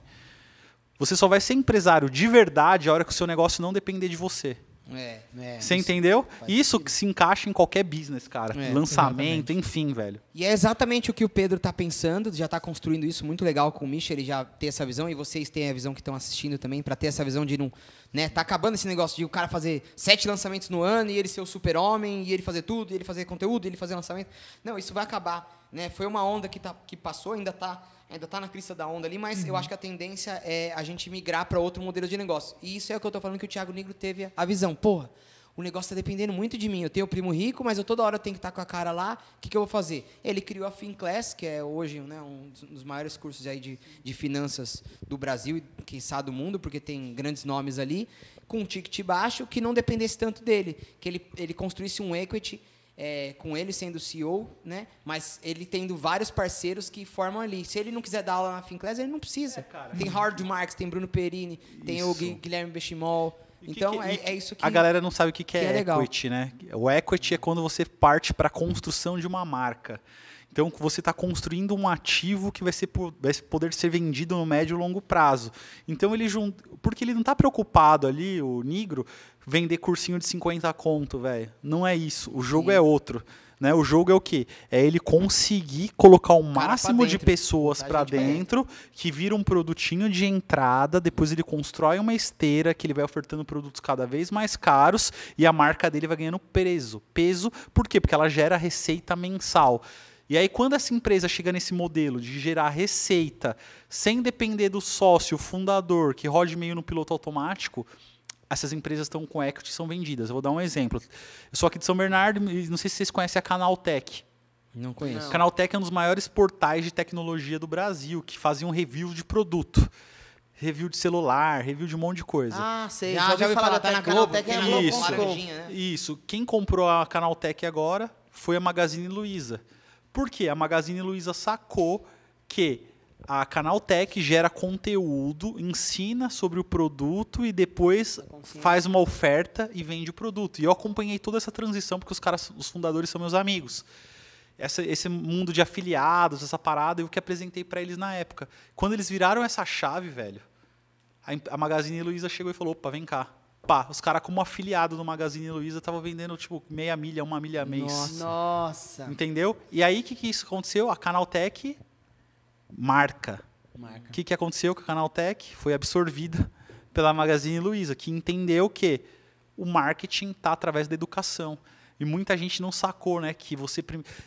Você só vai ser empresário de verdade a hora que o seu negócio não depender de você. É, é, Você entendeu? Isso sentido. se encaixa em qualquer business, cara. É, Lançamento, exatamente. enfim, velho. E é exatamente o que o Pedro está pensando, já está construindo isso muito legal com o Michel, ele já ter essa visão, e vocês têm a visão que estão assistindo também, para ter essa visão de não. Né, tá acabando esse negócio de o cara fazer sete lançamentos no ano e ele ser o super-homem, e ele fazer tudo, e ele fazer conteúdo, e ele fazer lançamento. Não, isso vai acabar. Né? Foi uma onda que, tá, que passou, ainda está ainda está na crista da onda ali, mas uhum. eu acho que a tendência é a gente migrar para outro modelo de negócio. E isso é o que eu estou falando que o Thiago Negro teve a visão. Porra, o negócio está dependendo muito de mim. Eu tenho o primo rico, mas eu toda hora tenho que estar tá com a cara lá. O que, que, eu vou fazer? Ele criou a FinClass, que é hoje né, um dos maiores cursos aí de, de finanças do Brasil e, quem sabe, do mundo, porque tem grandes nomes ali, com um ticket baixo que não dependesse tanto dele, que ele, ele construísse um equity é, com ele sendo CEO, né? Mas ele tendo vários parceiros que formam ali. Se ele não quiser dar aula na Finclass, ele não precisa. É, tem Howard Marks, tem Bruno Perini, isso. tem o Guilherme Bechimol. Então que, é, é, isso que a galera não sabe o que, que é, é equity, né? O equity é quando você parte para a construção de uma marca. Então, você está construindo um ativo que vai, ser, vai poder ser vendido no médio e longo prazo. Então, ele Porque ele não está preocupado ali, o Negro, vender cursinho de 50 conto, velho. Não é isso. O jogo Sim. é outro. Né? O jogo é o quê? É ele conseguir colocar o máximo de pessoas para dentro, que vira um produtinho de entrada, depois ele constrói uma esteira que ele vai ofertando produtos cada vez mais caros e a marca dele vai ganhando peso. Peso, por quê? Porque ela gera receita mensal. E aí, quando essa empresa chega nesse modelo de gerar receita sem depender do sócio, fundador, que rode meio no piloto automático, essas empresas estão com equity são vendidas. Eu vou dar um exemplo. Eu sou aqui de São Bernardo e não sei se vocês conhecem a Canaltech. Não conheço. Não. Canaltech é um dos maiores portais de tecnologia do Brasil, que faziam um review de produto review de celular, review de um monte de coisa. Ah, sei. Já, já, já ouvi falar, falar tá na Canaltech, é Globo, isso, né? isso. Quem comprou a Canaltech agora foi a Magazine Luiza. Porque a Magazine Luiza sacou que a Canaltech gera conteúdo, ensina sobre o produto e depois faz uma oferta e vende o produto. E eu acompanhei toda essa transição porque os caras, os fundadores são meus amigos. Essa, esse mundo de afiliados, essa parada, eu que apresentei para eles na época. Quando eles viraram essa chave, velho, a, a Magazine Luiza chegou e falou: "Opa, vem cá pá, os caras como afiliado do Magazine Luiza tava vendendo, tipo, meia milha, uma milha a mês. Nossa. Entendeu? E aí, o que, que isso aconteceu? A Canaltech marca. O que, que aconteceu com a Canaltech? Foi absorvida pela Magazine Luiza, que entendeu que o marketing tá através da educação. E muita gente não sacou, né? Que você.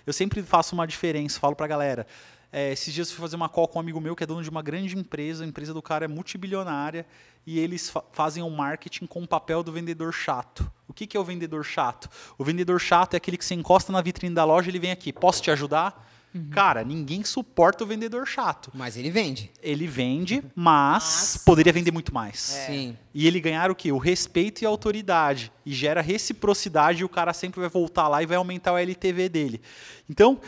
Eu sempre faço uma diferença, falo pra galera. É, esses dias eu fui fazer uma call com um amigo meu que é dono de uma grande empresa, a empresa do cara é multibilionária, e eles fa fazem o um marketing com o papel do vendedor chato. O que, que é o vendedor chato? O vendedor chato é aquele que se encosta na vitrine da loja e ele vem aqui, posso te ajudar? Uhum. Cara, ninguém suporta o vendedor chato. Mas ele vende. Ele vende, mas, mas poderia vender muito mais. É. Sim. E ele ganhar o quê? O respeito e a autoridade. E gera reciprocidade e o cara sempre vai voltar lá e vai aumentar o LTV dele. Então,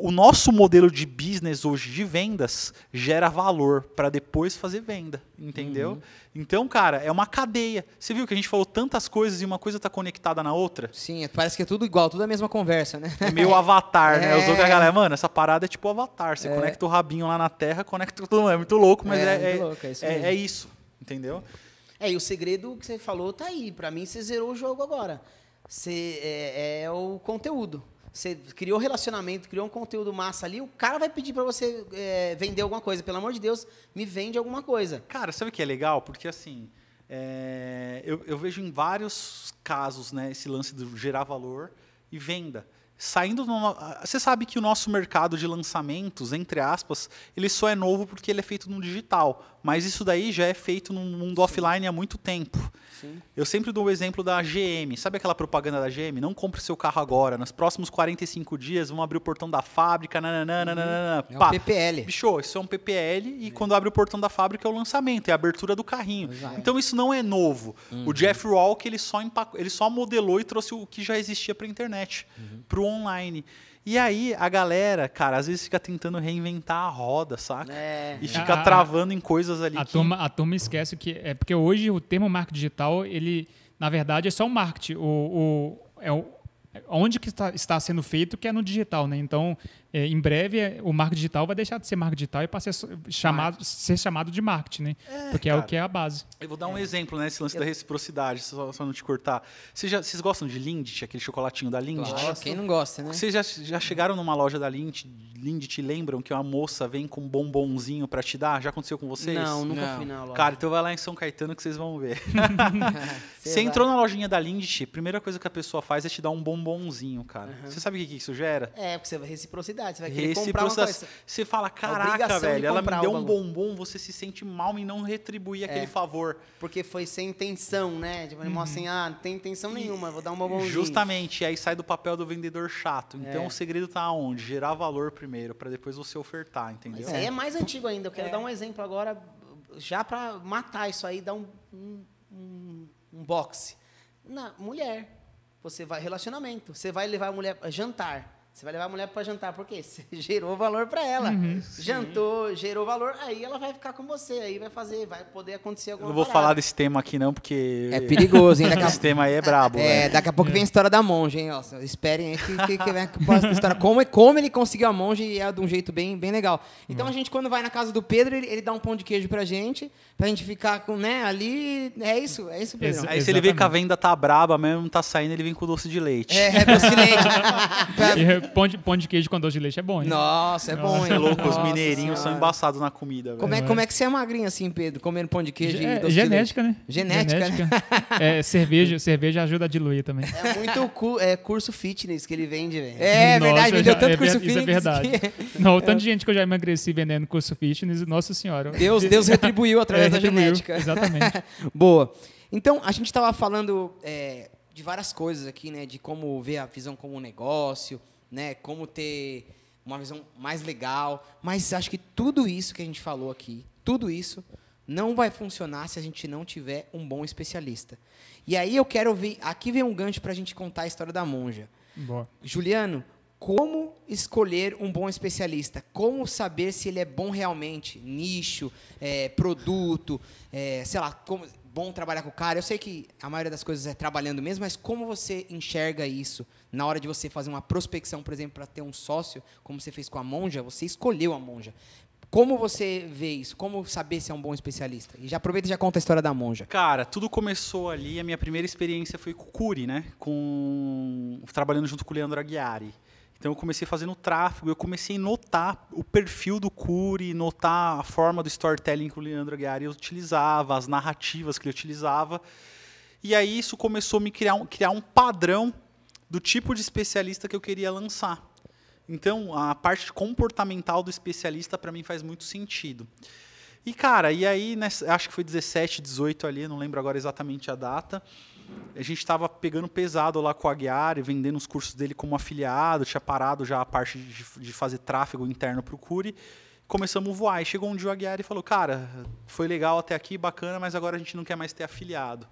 o nosso modelo de business hoje de vendas gera valor para depois fazer venda, entendeu? Uhum. Então, cara, é uma cadeia. Você viu que a gente falou tantas coisas e uma coisa está conectada na outra? Sim, parece que é tudo igual, tudo a mesma conversa, né? É meio avatar, é. né? Os é. outros, a galera, mano, essa parada é tipo avatar. Você é. conecta o rabinho lá na terra, conecta tudo. É muito louco, mas é, é, é, é louco, isso, é, isso, entendeu? É, e o segredo que você falou tá aí. Para mim, você zerou o jogo agora. Você, é o conteúdo. Você criou relacionamento, criou um conteúdo massa ali, o cara vai pedir para você é, vender alguma coisa. Pelo amor de Deus, me vende alguma coisa. Cara, sabe o que é legal? Porque assim, é, eu, eu, vejo em vários casos né, esse lance do gerar valor e venda. Saindo no, você sabe que o nosso mercado de lançamentos, entre aspas, ele só é novo porque ele é feito no digital mas isso daí já é feito no mundo offline há muito tempo. Sim. Eu sempre dou o exemplo da GM. Sabe aquela propaganda da GM? Não compre seu carro agora. Nos próximos 45 dias vão abrir o portão da fábrica. Nananana, uhum. nananana, é um PPL. Bicho, isso é um PPL e é. quando abre o portão da fábrica é o lançamento, é a abertura do carrinho. Exato. Então isso não é novo. Uhum. O Jeff Walk ele só, empacou, ele só modelou e trouxe o que já existia para a internet, uhum. para o online. E aí a galera, cara, às vezes fica tentando reinventar a roda, saca? É. E fica a, travando em coisas ali. A, que... turma, a turma esquece que. É porque hoje o termo marketing digital, ele, na verdade, é só o marketing. O, o, é o, é onde que está, está sendo feito que é no digital, né? Então, é, em breve é, o marketing digital vai deixar de ser marketing digital e passar a ser chamado, ser chamado de marketing, né? É, porque cara, é o que é a base. Eu vou dar um é. exemplo, né? Esse lance eu... da reciprocidade, só, só, não te cortar. Vocês, já, vocês gostam de Lindt, aquele chocolatinho da Lindt? Claro, quem não gosta, né? Vocês já, já chegaram numa loja da Lindt, Lindt e lembram que uma moça vem com um bombonzinho para te dar? Já aconteceu com vocês? Não, nunca não. fui na loja. Cara, então vai lá em São Caetano que vocês vão ver. Você entrou na lojinha da Lindt, primeira coisa que a pessoa faz é te dar um bombonzinho, cara. Uhum. Você sabe o que, que isso gera? É, porque você vai reciprocidade necessidade. Você vai querer comprar uma coisa. Você fala, é caraca, velho, ela me deu um bombom, você se sente mal em não retribuir é. aquele favor. Porque foi sem intenção, né? Tipo, ele uhum. assim, ah, não tem intenção nenhuma, vou dar um bombomzinho. Justamente, aí sai do papel do vendedor chato. É. Então é. o segredo tá onde? Gerar valor primeiro, para depois você ofertar, entendeu? Isso aí é mais antigo ainda. Eu quero é. dar um exemplo agora, já para matar isso aí, dar um, um, um, um boxe. Na mulher, você vai relacionamento, você vai levar a mulher a jantar. Você vai levar a mulher para jantar, porque você gerou valor para ela. Uhum, Jantou, gerou valor, aí ela vai ficar com você, aí vai fazer, vai poder acontecer alguma coisa. Não vou parada. falar desse tema aqui não, porque é perigoso, hein? Esse tema aí é brabo. É, daqui a pouco vem a é. história da monge, hein? esperem aí que, que, que vem a história como como ele conseguiu a monge e é de um jeito bem bem legal. Então uhum. a gente quando vai na casa do Pedro, ele, ele dá um pão de queijo pra gente, pra gente ficar com, né, ali, é isso, é isso, Pedro. Aí se ele vê que a venda tá braba mesmo, não tá saindo, ele vem com doce de leite. É, é doce de leite. pra, pão, de, pão de queijo com doce de leite é bom, hein? Nossa, é bom, hein? É louco, os mineirinhos são embaçados na comida. Como é, como é que você é magrinho assim, Pedro? Comendo pão de queijo Ge e é, doce genética, de leite? né? Genética, né? genética. né? é, cerveja, cerveja ajuda a diluir também. É muito cu é, curso fitness que ele vende, velho. É, é Nossa, verdade, vendeu tanto é, curso fitness. Isso é verdade. Que... Não, o tanto de gente que eu já emagreci vendendo curso fitness, nossa senhora. Deus, Deus retribuiu através da genética. Exatamente. Boa. Então, a gente estava falando de várias coisas aqui, né? De como ver a visão como um negócio, né? Como ter uma visão mais legal. Mas acho que tudo isso que a gente falou aqui, tudo isso não vai funcionar se a gente não tiver um bom especialista. E aí eu quero ouvir, aqui vem um gancho para a gente contar a história da monja. Boa. Juliano, como escolher um bom especialista? Como saber se ele é bom realmente? Nicho, é, produto, é, sei lá, como, bom trabalhar com o cara? Eu sei que a maioria das coisas é trabalhando mesmo, mas como você enxerga isso na hora de você fazer uma prospecção, por exemplo, para ter um sócio, como você fez com a Monja? Você escolheu a Monja. Como você vê isso? Como saber se é um bom especialista? E já aproveita e já conta a história da monja. Cara, tudo começou ali. A minha primeira experiência foi com o Curi, né? Com... Trabalhando junto com o Leandro Aguiari. Então eu comecei fazendo tráfego, eu comecei a notar o perfil do Cury, notar a forma do storytelling que o Leandro Aguiar utilizava, as narrativas que ele utilizava. E aí isso começou a me criar um, criar um padrão do tipo de especialista que eu queria lançar. Então a parte comportamental do especialista para mim faz muito sentido. E cara, e aí, nessa, acho que foi 17, 18 ali, não lembro agora exatamente a data a gente estava pegando pesado lá com o Aguiar e vendendo os cursos dele como afiliado, tinha parado já a parte de, de fazer tráfego interno para o Curi. Começamos a voar. E chegou um dia o Aguiar e falou: Cara, foi legal até aqui, bacana, mas agora a gente não quer mais ter afiliado.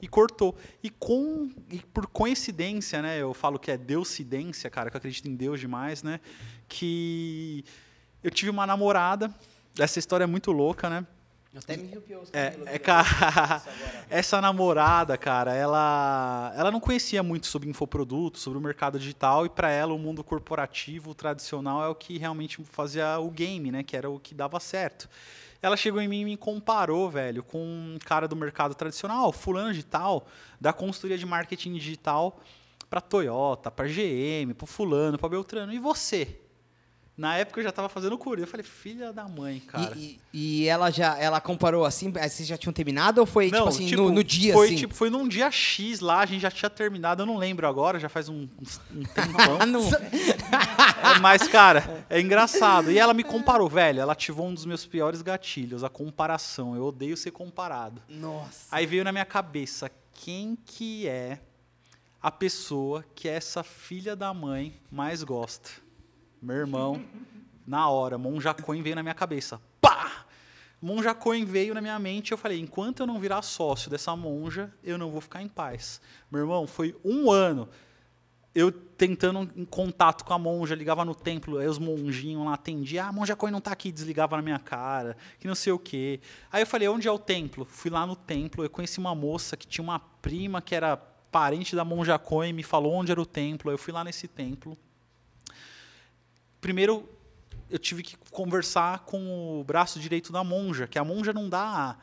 E cortou. E, com, e por coincidência, né? Eu falo que é deucidência, cara, que eu acredito em Deus demais, né? Que eu tive uma namorada. Essa história é muito louca, né? Até é, me arrepiou os é, cabelos. É, é, né? cara, essa namorada, cara, ela, ela não conhecia muito sobre infoprodutos, sobre o mercado digital, e para ela o mundo corporativo, tradicional, é o que realmente fazia o game, né? Que era o que dava certo. Ela chegou em mim e me comparou, velho, com um cara do mercado tradicional, fulano de tal, da consultoria de marketing digital para Toyota, para GM, para fulano, para Beltrano. E você? Na época eu já tava fazendo curso. Eu falei, filha da mãe, cara. E, e, e ela já ela comparou assim, vocês já tinham terminado ou foi tipo não, assim, tipo assim, tipo, no, no, dia foi, assim? Tipo, foi num dia X lá, a gente já tinha terminado, eu não lembro agora, já faz um, um tempão. Ah, é, mas, cara, é engraçado. E ela me comparou, velho. Ela ativou um dos meus piores gatilhos, a comparação. Eu odeio ser comparado. Nossa. Aí veio na minha cabeça, quem que é a pessoa que essa filha da mãe mais gosta? Meu irmão, na hora, Monja Coin veio na minha cabeça. Pá! Monja Coin veio na minha mente eu falei, enquanto eu não virar sócio dessa monja, eu não vou ficar em paz. Meu irmão, foi um ano eu tentando em contato com a monja, ligava no templo, aí os monjinhos lá atendiam, ah, a monja Coin não está aqui, desligava na minha cara, que não sei o quê. Aí eu falei, onde é o templo? Fui lá no templo, eu conheci uma moça que tinha uma prima que era parente da monja Coin, me falou onde era o templo, eu fui lá nesse templo primeiro eu tive que conversar com o braço direito da monja, que a monja não dá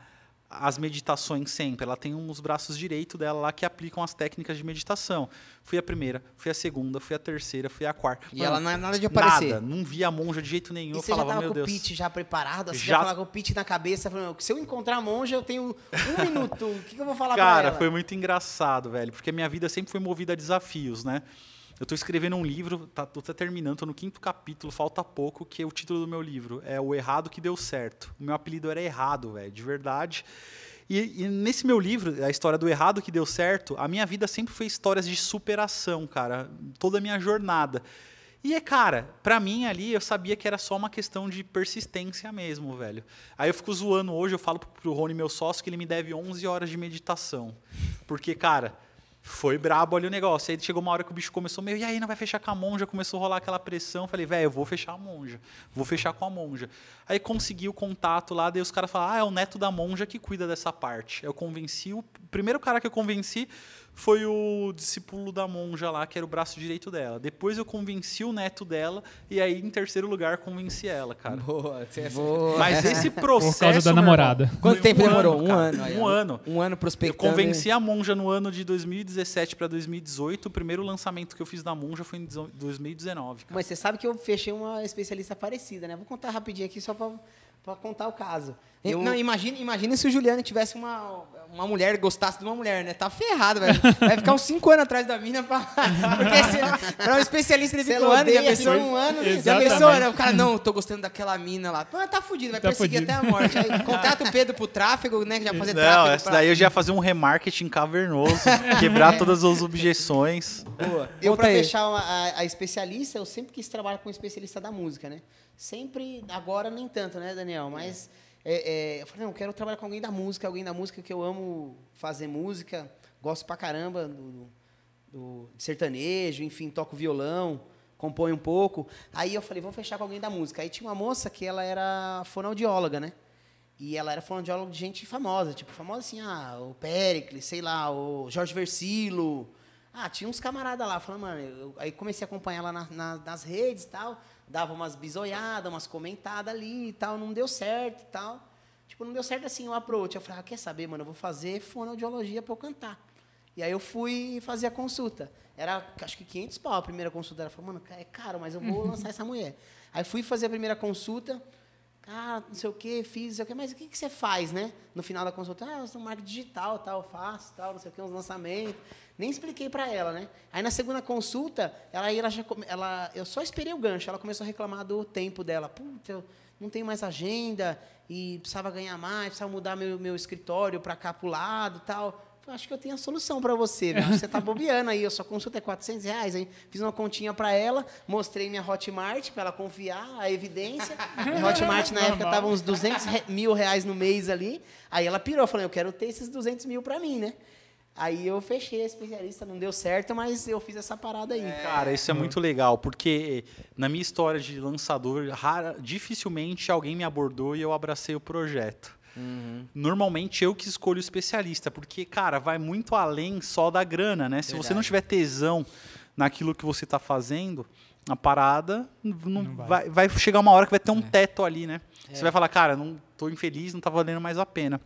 as meditações sempre, ela tem uns braços direito dela lá que aplicam as técnicas de meditação. Fui a primeira, fui a segunda, fui a terceira, fui a quarta. E Mano, ela não é nada de aparecer. Nada, não via a monja de jeito nenhum. E você falava, já tava com Deus. o pitch já preparado? Você já, já falava com o pitch na cabeça? Falando, se eu encontrar a monja, eu tenho um minuto. O que, que eu vou falar Cara, pra ela? Cara, foi muito engraçado, velho. Porque minha vida sempre foi movida a desafios, né? Eu estou escrevendo um livro, tá, tô até terminando, tô no quinto capítulo, falta pouco, que é o título do meu livro. É O Errado que Deu Certo. O meu apelido era Errado, velho, de verdade. E, e, nesse meu livro, A História do Errado que Deu Certo, a minha vida sempre foi histórias de superação, cara. Toda a minha jornada. E é, cara, pra mim ali eu sabia que era só uma questão de persistência mesmo, velho. Aí eu fico zoando hoje, eu falo pro Rony, meu sócio, que ele me deve 11 horas de meditação. Porque, cara foi brabo ali o negócio. Aí chegou uma hora que o bicho começou meio, e aí, não vai fechar com a monja? Começou a rolar aquela pressão. Falei, velho, eu vou fechar a monja. Vou fechar com a monja. Aí consegui o contato lá, daí os caras falaram, ah, é o neto da monja que cuida dessa parte. Eu convenci, o primeiro cara que eu convenci foi o discípulo da monja lá, que era o braço direito dela. Depois eu convenci o neto dela, e aí, em terceiro lugar, convenci ela, cara. Boa, é Boa. É Mas esse processo. Por causa da namorada. Irmão, Quanto tempo um demorou? Ano, um ano. Um ano. Um ano prospectando. Eu convenci a monja no ano de 2017 para 2018. O primeiro lançamento que eu fiz da monja foi em 2019. Cara. Mas você sabe que eu fechei uma especialista parecida, né? Vou contar rapidinho aqui só para para contar o caso. Eu... Não, imagine, imagine se o Juliano tivesse uma, uma mulher gostasse de uma mulher, né? Tá ferrado, velho. Vai ficar uns cinco anos atrás da mina pra. Porque se, pra um especialista ele fica um ano, e a pessoa um ano, e a pessoa, né? O cara, não, tô gostando daquela mina lá. tá fudido, vai tá perseguir fudido. até a morte. Aí contrata o Pedro pro tráfego, né? Que já fazer não, tráfego. essa pra... daí eu já ia fazer um remarketing cavernoso, quebrar todas as objeções. Boa. Eu, Conta pra aí. fechar uma, a, a especialista, eu sempre quis trabalhar com especialista da música, né? Sempre, agora nem tanto, né, Daniel? Mas. É é, é, eu falei, não, eu quero trabalhar com alguém da música, alguém da música que eu amo fazer música, gosto pra caramba do, do, de sertanejo, enfim, toco violão, compõe um pouco. Aí eu falei, vou fechar com alguém da música. Aí tinha uma moça que ela era fonoaudióloga, né? E ela era fonoaudióloga de gente famosa, tipo, famosa assim, ah, o Pericles, sei lá, o Jorge Versilo. Ah, tinha uns camaradas lá, falando, mano, eu, aí comecei a acompanhar ela na, na, nas redes e tal dava umas bisoiadas, umas comentadas ali e tal, não deu certo e tal. Tipo, não deu certo assim o approach. Eu falei, ah, quer saber, mano, eu vou fazer fonoaudiologia para eu cantar. E aí eu fui fazer a consulta. Era, acho que 500 pau a primeira consulta. Ela falou, mano, é caro, mas eu vou lançar essa mulher. Aí fui fazer a primeira consulta. Cara, não sei o quê, fiz, sei o quê. Mas o que, que você faz, né? No final da consulta, ah, eu sou marketing digital, tal, faço, tal, não sei o quê, uns lançamentos. Nem expliquei para ela, né? Aí na segunda consulta, ela, ela já ela, eu só esperei o gancho, ela começou a reclamar do tempo dela. Puta, eu não tenho mais agenda e precisava ganhar mais, precisava mudar meu, meu escritório para cá para o lado, e tal. Eu acho que eu tenho a solução para você, Você tá bobeando aí, eu só consulta é 400 reais, hein? Fiz uma continha para ela, mostrei minha Hotmart para ela confiar, a evidência. Minha Hotmart na época tava uns 200 mil reais no mês ali. Aí ela pirou, falou, eu quero ter esses 200 mil para mim, né? Aí eu fechei a especialista, não deu certo, mas eu fiz essa parada aí. É, cara, isso é muito legal, porque eh, na minha história de lançador, rara, dificilmente alguém me abordou e eu abracei o projeto. Uhum. Normalmente eu que escolho o especialista, porque, cara, vai muito além só da grana, né? Se Verdade. você não tiver tesão naquilo que você está fazendo, na parada, não, não vai. vai. Vai, chegar uma hora que vai ter um é. teto ali, né? É. Você vai falar, cara, não tô infeliz, não tá valendo mais a pena.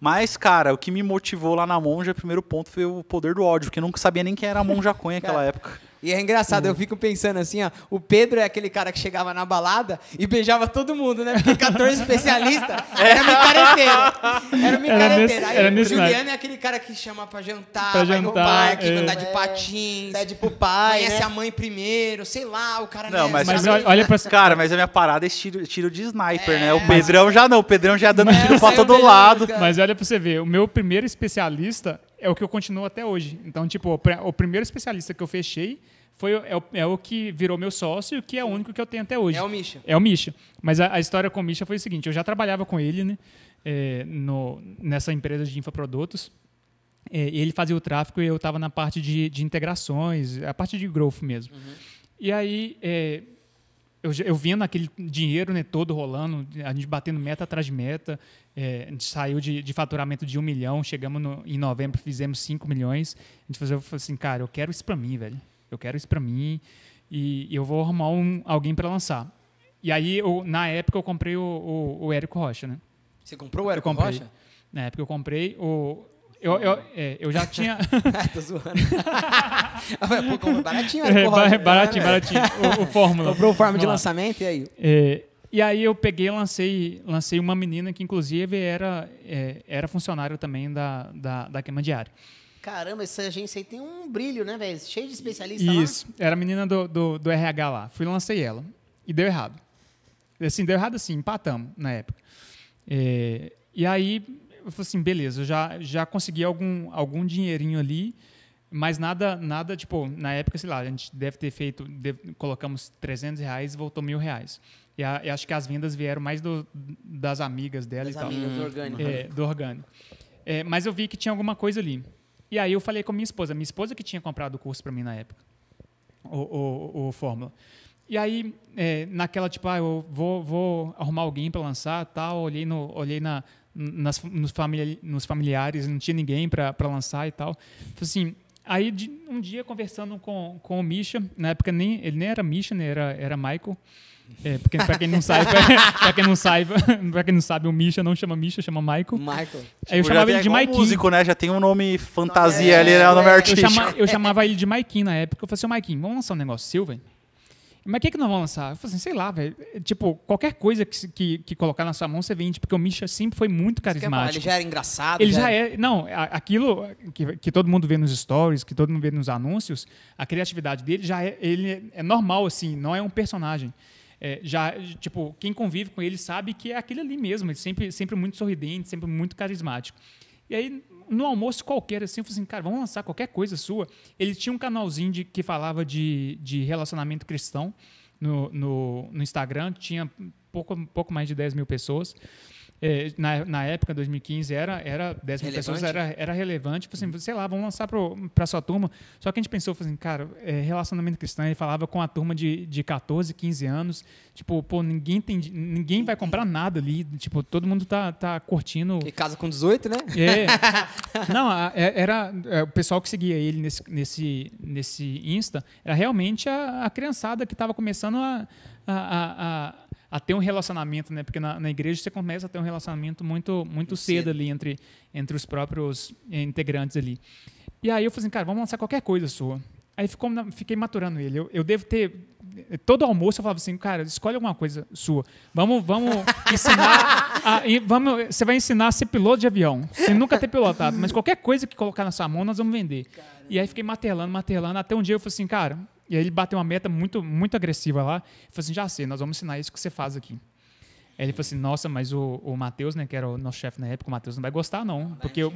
Mas, cara, o que me motivou lá na Monja, primeiro ponto, foi o poder do ódio, porque eu nunca sabia nem quem era a Monja Cunha naquela época. E é engraçado, uhum. eu fico pensando assim, ó, o Pedro é aquele cara que chegava na balada e beijava todo mundo, né? Porque 14 especialista é. era micareteiro. Era micareteiro. Aí era o Juliano é aquele cara que chama pra jantar, pra vai jantar, no parque, é. andar de patins, pede pro pai, conhece né? a mãe primeiro, sei lá, o cara não. Né, mas, mas olha, olha pra... Cara, mas a minha parada é tiro, tiro de sniper, é, né? O Pedrão já não, o Pedrão já dando tiro pra todo lado. Mas olha olha pra você ver, o meu primeiro especialista é o que eu continuo até hoje. Então, tipo, o primeiro especialista que eu fechei foi, é, o, é o que virou meu sócio, que é o único que eu tenho até hoje. É o Misha. É o Misha. Mas a, a história com o Misha foi o seguinte, eu já trabalhava com ele, né? É, no, nessa empresa de infoprodutos. É, ele fazia o tráfego e eu estava na parte de, de, integrações, a parte de growth mesmo. Uhum. E aí... É, eu, eu vendo aquele dinheiro né, todo rolando, a gente batendo meta atrás de meta, é, a gente saiu de, de, faturamento de um milhão, chegamos no, em novembro, fizemos 5 milhões. A gente falou assim, assim cara, eu quero isso para mim, velho. Eu quero isso para mim e, e eu vou arrumar um, alguém para lançar. E aí, eu, na época, eu comprei o, o, o Érico Rocha, né? Você comprou o Érico Rocha? Na época, eu comprei o eu, eu, é, eu já tinha. Tô zoando. Pô, baratinho, era baratinho, é, baratinho, né, baratinho. O, o Fórmula. Comprou o Fórmula de lançamento e aí? É, e aí eu peguei lancei lancei uma menina que, inclusive, era, é, era funcionária também da, da, da queima diária. Caramba, essa agência aí tem um brilho, né, velho? Cheio de especialistas lá. Isso, era a menina do, do, do RH lá. Fui lancei ela. E deu errado. Assim, deu errado assim, empatamos na época. É, e aí eu falei assim, beleza, já, já consegui algum, algum dinheirinho ali, mas nada, nada, tipo, na época, sei lá, a gente deve ter feito, deve, colocamos 300 reais e voltou mil reais. E, a, e acho que as vendas vieram mais do, das amigas dela das e amigas tal. do orgânico. É, né? do orgânico. É, mas eu vi que tinha alguma coisa ali. E aí eu falei com a minha esposa, minha esposa que tinha comprado o curso para mim na época, o, o, o Fórmula. E aí, é, naquela, tipo, ah, eu vou, vou arrumar alguém para lançar, tal, olhei, no, olhei na, nas, nos, nos familiares, não tinha ninguém para lançar e tal. Então, assim, aí de, um dia conversando com, com o Misha, na época nem, ele nem era Misha, nem era, era Michael. É, porque para quem não sabe, para quem não sabe, para quem não sabe, o Misha não chama Misha, chama Michael. Michael. eu tipo, chamava ele de Maikin. músico, né? Já tem um nome fantasia é, ali, né? O nome é, artístico. Eu, chama, eu chamava ele de Maikin na época. Eu falei assim, Maikin, vamos lançar um negócio seu, velho? Mas o que, que nós vamos lançar? Eu falei assim, sei lá, velho. Tipo, qualquer coisa que, que, que, colocar na sua mão, você vende, porque o Misha sempre foi muito carismático. Ele já era engraçado. Ele já, já é. Não, aquilo que, que todo mundo vê nos stories, que todo mundo vê nos anúncios, a criatividade dele já é. Ele é, é normal, assim, não é um personagem. É, já tipo quem convive com ele sabe que é aquele ali mesmo ele sempre sempre muito sorridente sempre muito carismático e aí no almoço qualquer, assim, eu falei assim, cara, vamos lançar qualquer coisa sua. Ele tinha um canalzinho de, que falava de, de relacionamento cristão no, no, no Instagram, tinha pouco, pouco mais de 10 mil pessoas é, na, na época, 2015, era, era 10 mil pessoas, era, era relevante. Tipo assim, hum. sei lá, vamos lançar para sua turma. Só que a gente pensou, assim, cara, é, relacionamento cristão, ele falava com a turma de, de 14, 15 anos. Tipo, pô, ninguém tem, ninguém vai comprar nada ali. Tipo, todo mundo tá, tá curtindo. E casa com 18, né? É. Não, é, era é, o pessoal que seguia ele nesse, nesse, nesse Insta, era realmente a, a criançada que estava começando a, a, a, a a ter um relacionamento, né? Porque na, na igreja você começa a ter um relacionamento muito, muito cedo, cedo, ali entre, entre os próprios eh, integrantes ali. E aí eu falei assim, cara, vamos lançar qualquer coisa sua. Aí ficou, fiquei maturando ele. Eu, eu devo ter. Eh, todo almoço eu falava assim, cara, escolhe alguma coisa sua. Vamos, vamos ensinar. A, vamos, você vai ensinar a ser piloto de avião. Você nunca ter pilotado, mas qualquer coisa que colocar na sua mão, nós vamos vender. Caramba. E aí fiquei martelando, martelando. Até um dia eu falei assim, cara, e aí ele bateu uma meta muito, muito agressiva lá. Ele falou assim, já sei, nós vamos ensinar isso que você faz aqui. Aí ele falou assim, nossa, mas o, o Matheus, né, que era o nosso chefe na época, o Matheus não vai gostar, não. porque eu,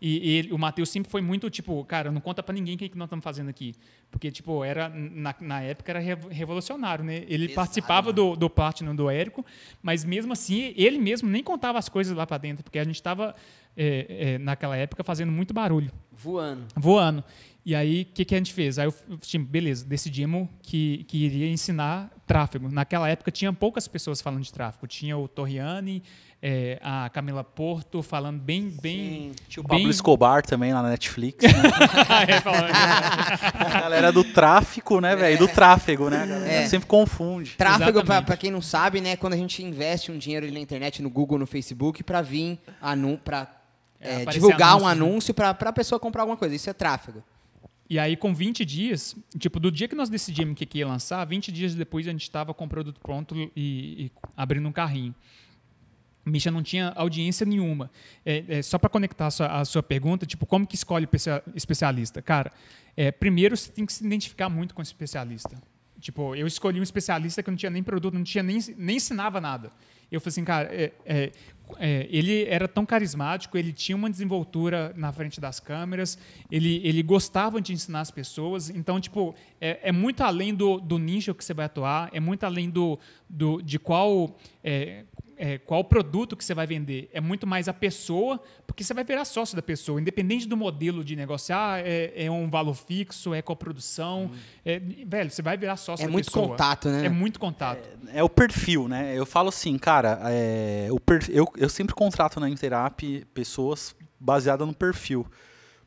e, e, o Matheus sempre foi muito, tipo, cara, não conta para ninguém o que, que nós estamos fazendo aqui. Porque, tipo, era, na, na época era revolucionário, né? Ele Exato, participava do, do Platinum do Érico, mas mesmo assim, ele mesmo nem contava as coisas lá para dentro, porque a gente estava, é, eh, é, eh, naquela época, fazendo muito barulho. Voando. Voando. E aí, o que, que, a gente fez? Aí, eu, beleza, decidimos que, que iria ensinar tráfego. Naquela época, tinha poucas pessoas falando de tráfego. Tinha o Torriani, é, a Camila Porto falando bem, bem... Tinha o bem... Pablo Escobar também lá na Netflix. Né? é, a galera do tráfico, né, velho? Do tráfego, né? É. sempre confunde. Tráfego, para quem não sabe, né? Quando a gente investe um dinheiro na internet, no Google, no Facebook, para vir, é, é, para divulgar anúncio, um anúncio né? para a pessoa comprar alguma coisa. Isso é tráfego. E aí, com 20 dias, tipo, do dia que nós decidimos que, que ia lançar, 20 dias depois a gente estava com o produto pronto e, e abrindo um carrinho. Misha não tinha audiência nenhuma. É, é só para conectar a sua, a sua, pergunta, tipo, como que escolhe especialista? Cara, é, primeiro você tem que se identificar muito com o especialista. Tipo, eu escolhi um especialista que não tinha nem produto, não tinha nem, nem ensinava nada. Eu falei assim, cara, é, é, é, ele era tão carismático, ele tinha uma desenvoltura na frente das câmeras, ele, ele gostava de ensinar as pessoas. Então, tipo, é, é muito além do, do nicho que você vai atuar, é muito além do, do de qual, é, é, qual produto que você vai vender. É muito mais a pessoa, porque você vai virar sócio da pessoa, independente do modelo de negócio. Ah, é, é um valor fixo, é coprodução. Hum. É, velho, você vai virar sócio é da pessoa. É muito contato, né? É muito contato. É, é, o perfil, né? Eu falo assim, cara, é, o per, eu, eu sempre contrato na Interap pessoas baseadas no perfil.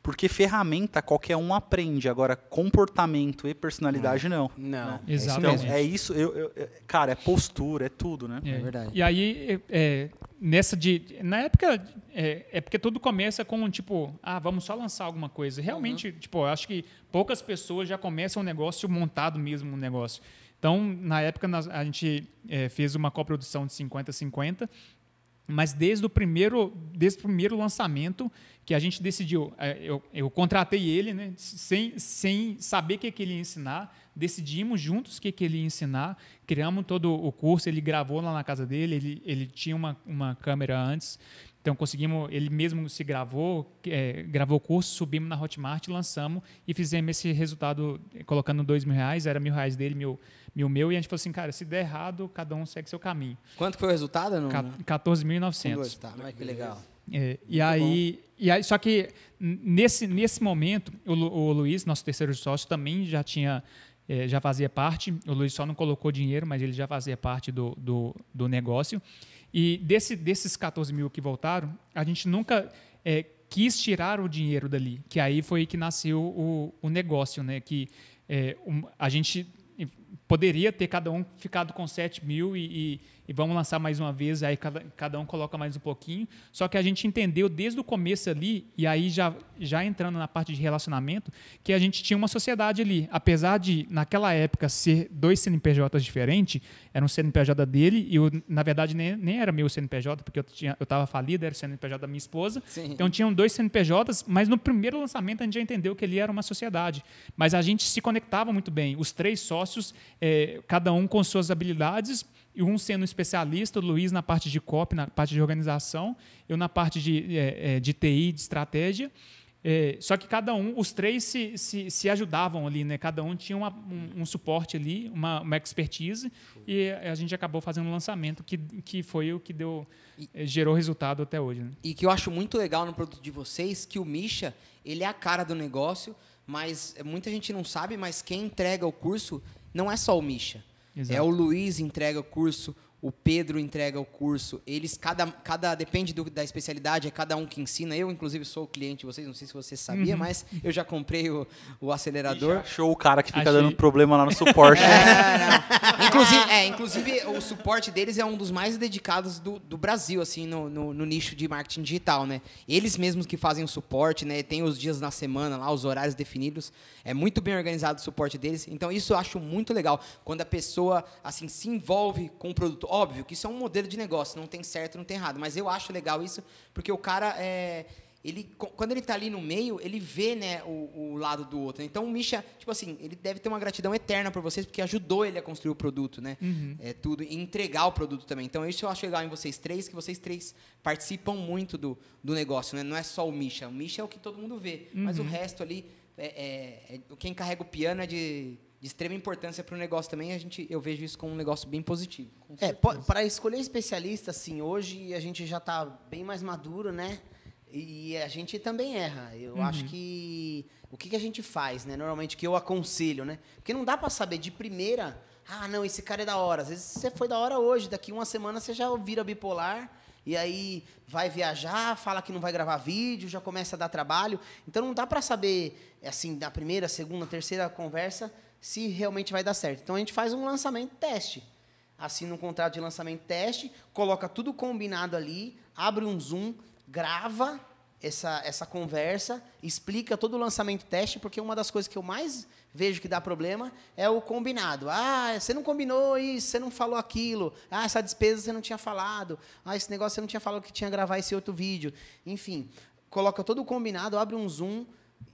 Porque ferramenta qualquer um aprende, agora comportamento e personalidade não. Não. Né? Exatamente. Então, é isso, eu, eu, eu, cara, é postura, é tudo, né? É, é verdade. E aí, é, é nessa de. Na época, é, é, porque tudo começa com, tipo, ah, vamos só lançar alguma coisa. Realmente, uhum. tipo, eu acho que poucas pessoas já começam um negócio montado mesmo, um negócio. Então, na época, a gente é, fez uma coprodução de 50-50 mas desde o primeiro, desde o primeiro lançamento que a gente decidiu, é, eu, eu contratei ele, né, sem, sem saber o que, que ele ia ensinar, decidimos juntos o que, que ele ia ensinar, criamos todo o curso, ele gravou lá na casa dele, ele, ele tinha uma, uma câmera antes, então conseguimos, ele mesmo se gravou, é, gravou o curso, subimos na Hotmart, lançamos e fizemos esse resultado colocando dois mil reais, era mil reais dele, mil e meu. E a gente falou assim, cara, se der errado, cada um segue seu caminho. Quanto foi o resultado? Né? No... 14.900. Tá, mas que legal. É, e, aí, e, aí, só que nesse, nesse momento, o, Lu, o Luiz, nosso terceiro sócio, também já tinha é, já fazia parte. O Luiz só não colocou dinheiro, mas ele já fazia parte do, do, do negócio. E desse, desses 14 mil que voltaram, a gente nunca é, quis tirar o dinheiro dali, que aí foi que nasceu o, o negócio, né? Que é, um, a gente poderia ter cada um ficado com 7 mil e, e vamos lançar mais uma vez, aí cada, cada um coloca mais um pouquinho. Só que a gente entendeu desde o começo ali, e aí já, já entrando na parte de relacionamento, que a gente tinha uma sociedade ali. Apesar de, naquela época, ser dois CNPJs diferentes, era um CNPJ dele, e eu, na verdade nem, nem era meu CNPJ, porque eu estava eu falido, era o CNPJ da minha esposa. Sim. Então tinham dois CNPJs, mas no primeiro lançamento a gente já entendeu que ele era uma sociedade. Mas a gente se conectava muito bem. Os três sócios, eh, cada um com suas habilidades e um sendo especialista, o Luiz na parte de COP, na parte de organização, eu na parte de, é, é de TI, de estratégia. É, só que cada um, os três se, se, se ajudavam ali, né? Cada um tinha uma, um, um, suporte ali, uma, uma expertise, e a gente acabou fazendo um lançamento que, que foi o que deu e, é, gerou resultado até hoje. Né? E que eu acho muito legal no produto de vocês, que o Misha, ele é a cara do negócio, mas muita gente não sabe, mas quem entrega o curso não é só o Misha Exato. É o Luiz entrega curso, o Pedro entrega o curso. Eles, cada, cada depende do, da especialidade, é cada um que ensina. Eu, inclusive, sou cliente de vocês, não sei se você sabia, uhum. mas eu já comprei o, o acelerador. achou o cara que fica Achei. dando problema lá no suporte. é, né? inclusive, é, inclusive, o suporte deles é um dos mais dedicados do, do Brasil, assim, no, no, no, nicho de marketing digital, né? Eles mesmos que fazem o suporte, né? Tem os dias na semana lá, os horários definidos. É muito bem organizado o suporte deles. Então, isso eu acho muito legal. Quando a pessoa, assim, se envolve com o produto Óbvio que isso é um modelo de negócio, não tem certo, não tem errado. Mas eu acho legal isso, porque o cara é ele quando ele está ali no meio, ele vê, né, o, o lado do outro. Então o Misha, tipo assim, ele deve ter uma gratidão eterna por vocês, porque ajudou ele a construir o produto, né? Uhum. É tudo, e entregar o produto também. Então isso eu acho legal em vocês três, que vocês três participam muito do, do negócio, né? Não é só o Misha. O Misha é o que todo mundo vê, uhum. mas o uhum. resto ali é, é, é, quem carrega o piano é de de extrema importância para o negócio também. A gente, eu vejo isso como um negócio bem positivo. É, para escolher especialista, sim, hoje a gente já está bem mais maduro, né? E a gente também erra. Eu uhum. acho que o que, que a gente faz, né? Normalmente que eu aconselho, né? Porque não dá para saber de primeira. Ah, não, esse cara é da hora. Às vezes você foi da hora hoje, daqui uma semana você já vira bipolar. E aí vai viajar, fala que não vai gravar vídeo, já começa a dar trabalho. Então não dá para saber, assim, da primeira, segunda, terceira conversa, se realmente vai dar certo. Então a gente faz um lançamento teste. Assina um contrato de lançamento teste, coloca tudo combinado ali, abre um Zoom, grava essa, essa conversa, explica todo o lançamento teste, porque uma das coisas que eu mais vejo que dá problema é o combinado. Ah, você não combinou isso, você não falou aquilo. Ah, essa despesa você não tinha falado. Ah, esse negócio você não tinha falado que tinha gravar esse outro vídeo. Enfim, coloca todo o combinado, abre um Zoom,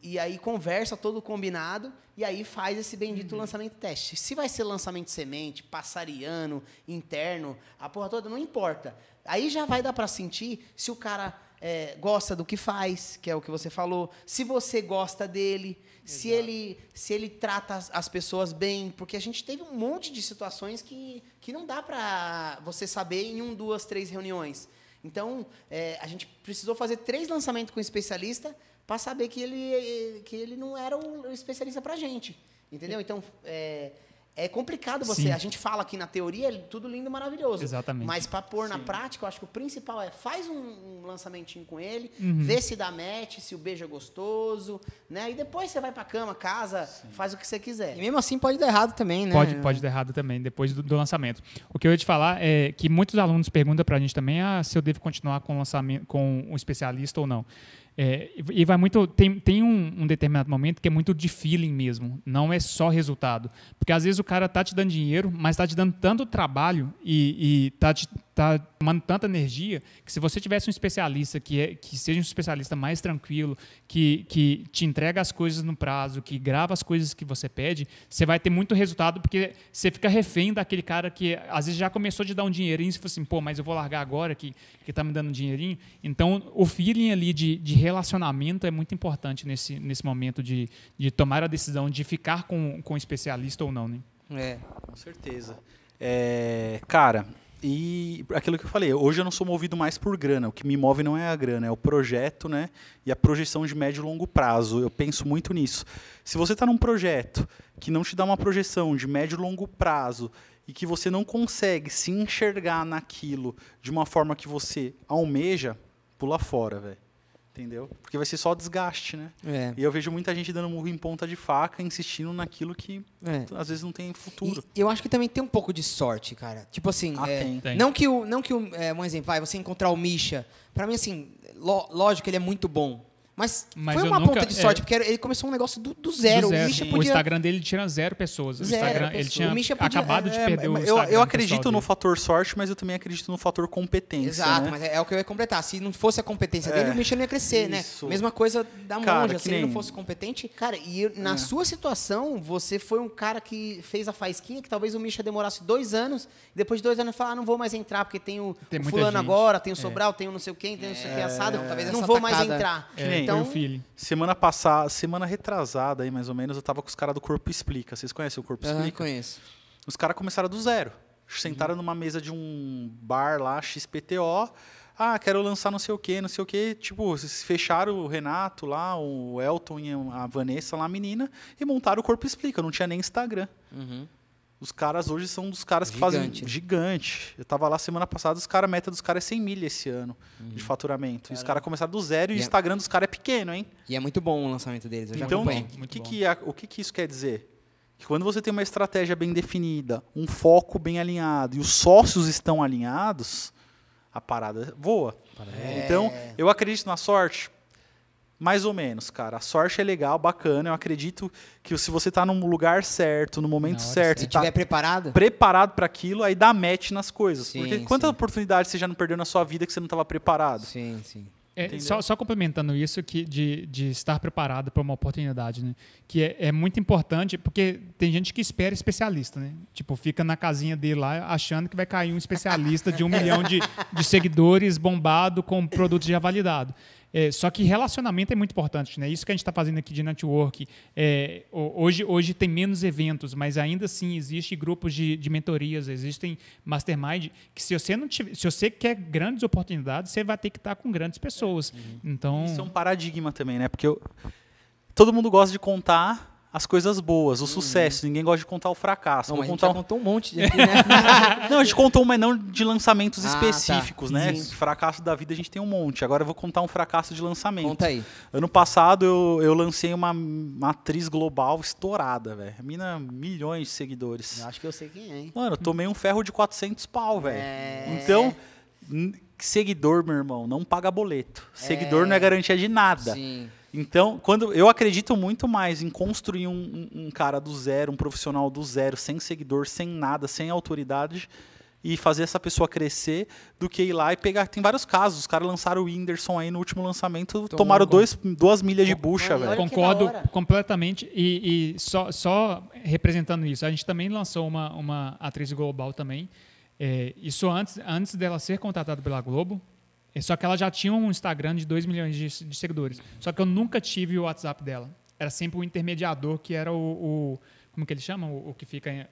e aí conversa todo combinado e aí faz esse bendito uhum. lançamento teste. Se vai ser lançamento semente, passariano, interno, a porra toda, não importa. Aí já vai dar para sentir se o cara é, gosta do que faz, que é o que você falou, se você gosta dele, Exato. se ele, se ele trata as, pessoas bem, porque a gente teve um monte de situações que, que não dá para você saber em um, duas, três reuniões. Então, é, a gente precisou fazer três lançamentos com especialista para saber que ele, que ele não era o especialista para gente. Entendeu? Então, é, é complicado você. Sim. A gente fala aqui na teoria, é tudo lindo maravilhoso. Exatamente. Mas para pôr Sim. na prática, eu acho que o principal é faz um, um lançamentinho com ele, uhum. vê se dá match, se o beijo é gostoso, né? E depois você vai para cama, casa, Sim. faz o que você quiser. E mesmo assim pode dar errado também, né? Pode, pode dar errado também, depois do, do lançamento. O que eu ia te falar é que muitos alunos perguntam para a gente também ah, se eu devo continuar com o lançamento com um especialista ou não. É, e vai muito. Tem, tem um, um, determinado momento que é muito de feeling mesmo, não é só resultado. Porque às vezes o cara tá te dando dinheiro, mas tá te dando tanto trabalho e, e tá te tá tomando tanta energia que se você tivesse um especialista que, é, que seja um especialista mais tranquilo, que, que te entrega as coisas no prazo, que grava as coisas que você pede, você vai ter muito resultado porque você fica refém daquele cara que às vezes já começou a te dar um dinheirinho e você fala assim, pô, mas eu vou largar agora que, que tá me dando um dinheirinho. Então o feeling ali de, de relacionamento é muito importante nesse, nesse momento de, de tomar a decisão de ficar com, com especialista ou não, né? É, com certeza. É, cara, e aquilo que eu falei, hoje eu não sou movido mais por grana. O que me move não é a grana, é o projeto, né? E a projeção de médio e longo prazo. Eu penso muito nisso. Se você está num projeto que não te dá uma projeção de médio e longo prazo e que você não consegue se enxergar naquilo de uma forma que você almeja, pula fora, velho entendeu? Porque vai ser só desgaste, né? É. E eu vejo muita gente dando murro em ponta de faca, insistindo naquilo que é. às vezes não tem futuro. E eu acho que também tem um pouco de sorte, cara. Tipo assim, ah, é, tem. Tem. não que o, não que o, é, um exemplo, vai, você encontrar o Misha. Para mim assim, lógico que ele é muito bom, mas, Mas foi uma nunca, ponta de sorte, é... porque ele começou um negócio do, do zero. Do zero. O, Misha podia... o Instagram dele tinha zero pessoas. Zero o Instagram, pessoa. Ele tinha o podia... acabado de é, perder eu, o Instagram. Eu acredito no fator sorte, mas eu também acredito no fator competência. Exato, né? mas é, é, o que eu ia completar. Se não fosse a competência dele, é. o Misha não ia crescer, né? Isso. né? Mesma coisa da cara, Monja. Se nem... ele não fosse competente... Cara, e na é. sua situação, você foi um cara que fez a faisquinha, que talvez o Misha demorasse dois anos, e depois de dois anos ele fala, ah, não vou mais entrar, porque tem o, tem o fulano gente. agora, tem o Sobral, tem o não sei o quê tem o não sei o que assado, talvez não vou mais entrar. Que nem então, feeling. Semana passada, semana retrasada aí, mais ou menos, eu tava com os caras do Corpo Explica. Vocês conhecem o Corpo Explica? Eu conheço. Os caras começaram do zero. Sentaram uhum. numa mesa de um bar lá, XPTO. Ah, quero lançar não sei o quê, não sei o quê. Tipo, fecharam o Renato lá, o Elton e a Vanessa lá, a menina, e montaram o Corpo Explica. Não tinha nem Instagram. Uhum. Os caras hoje são dos caras que gigante. fazem gigante. Eu tava lá semana passada, os cara, a meta dos caras é 100 milha esse ano uhum. de faturamento. os caras começaram do zero e, e o é- Instagram é... dos caras é pequeno, hein? E é muito bom o lançamento deles, eu então, já o, que, que o que, que isso quer dizer? Que quando você tem uma estratégia bem definida, um foco bem alinhado e os sócios estão alinhados, a parada voa. É, é. Então, eu acredito na sorte, mais ou menos, cara. A sorte é legal, bacana. Eu acredito que se você tá num lugar certo, no momento certo, se tá preparado, preparado para aquilo, aí dá match nas coisas. Sim, Porque quantas oportunidades você já não perdeu na sua vida que você não estava preparado? Sim, sim. É, só, só, complementando isso que de, de estar preparado para uma oportunidade, né? Que é, é, muito importante, porque tem gente que espera especialista, né? Tipo, fica na casinha dele lá achando que vai cair um especialista de um milhão de, de seguidores bombado com produto já validado. É, só que relacionamento é muito importante, né? Isso que a gente está fazendo aqui de network. É, hoje, hoje tem menos eventos, mas ainda assim existem grupos de, de mentorias, existem mastermind, que se você, não tiver, se você quer grandes oportunidades, você vai ter que estar tá com grandes pessoas. É, uhum. Então... Isso é um paradigma também, né? Porque eu, todo mundo gosta de contar as coisas boas, o uhum. sucesso. Ninguém gosta de contar o fracasso. Não, a gente contar... contou um monte de aqui, né? não, a gente contou, mas não de lançamentos ah, tá. específicos, tá. né? Sim. Fracasso da vida a gente tem um monte. Agora eu vou contar um fracasso de lançamento. Conta aí. Ano passado eu, eu lancei uma, matriz global estourada, velho. Mina, milhões de seguidores. Eu acho que eu sei quem é, hein? Mano, eu tomei um ferro de 400 pau, velho. É... Então, seguidor, meu irmão, não paga boleto. Seguidor é... não é garantia de nada. Sim. Então, quando eu acredito muito mais em construir um, um, cara do zero, um profissional do zero, sem seguidor, sem nada, sem autoridade, e fazer essa pessoa crescer do que ir lá e pegar. Tem vários casos. Os caras lançaram o Whindersson aí no último lançamento, Tomou tomaram dois, duas milhas de bucha, velho. Concordo completamente. E, e, só, só representando isso, a gente também lançou uma, uma atriz global também. É, isso antes, antes dela ser contratada pela Globo, só que ela já tinha um Instagram de 2 milhões de, de, seguidores. Só que eu nunca tive o WhatsApp dela. Era sempre o um intermediador que era o, o, Como que ele chama? O, o que fica. Em,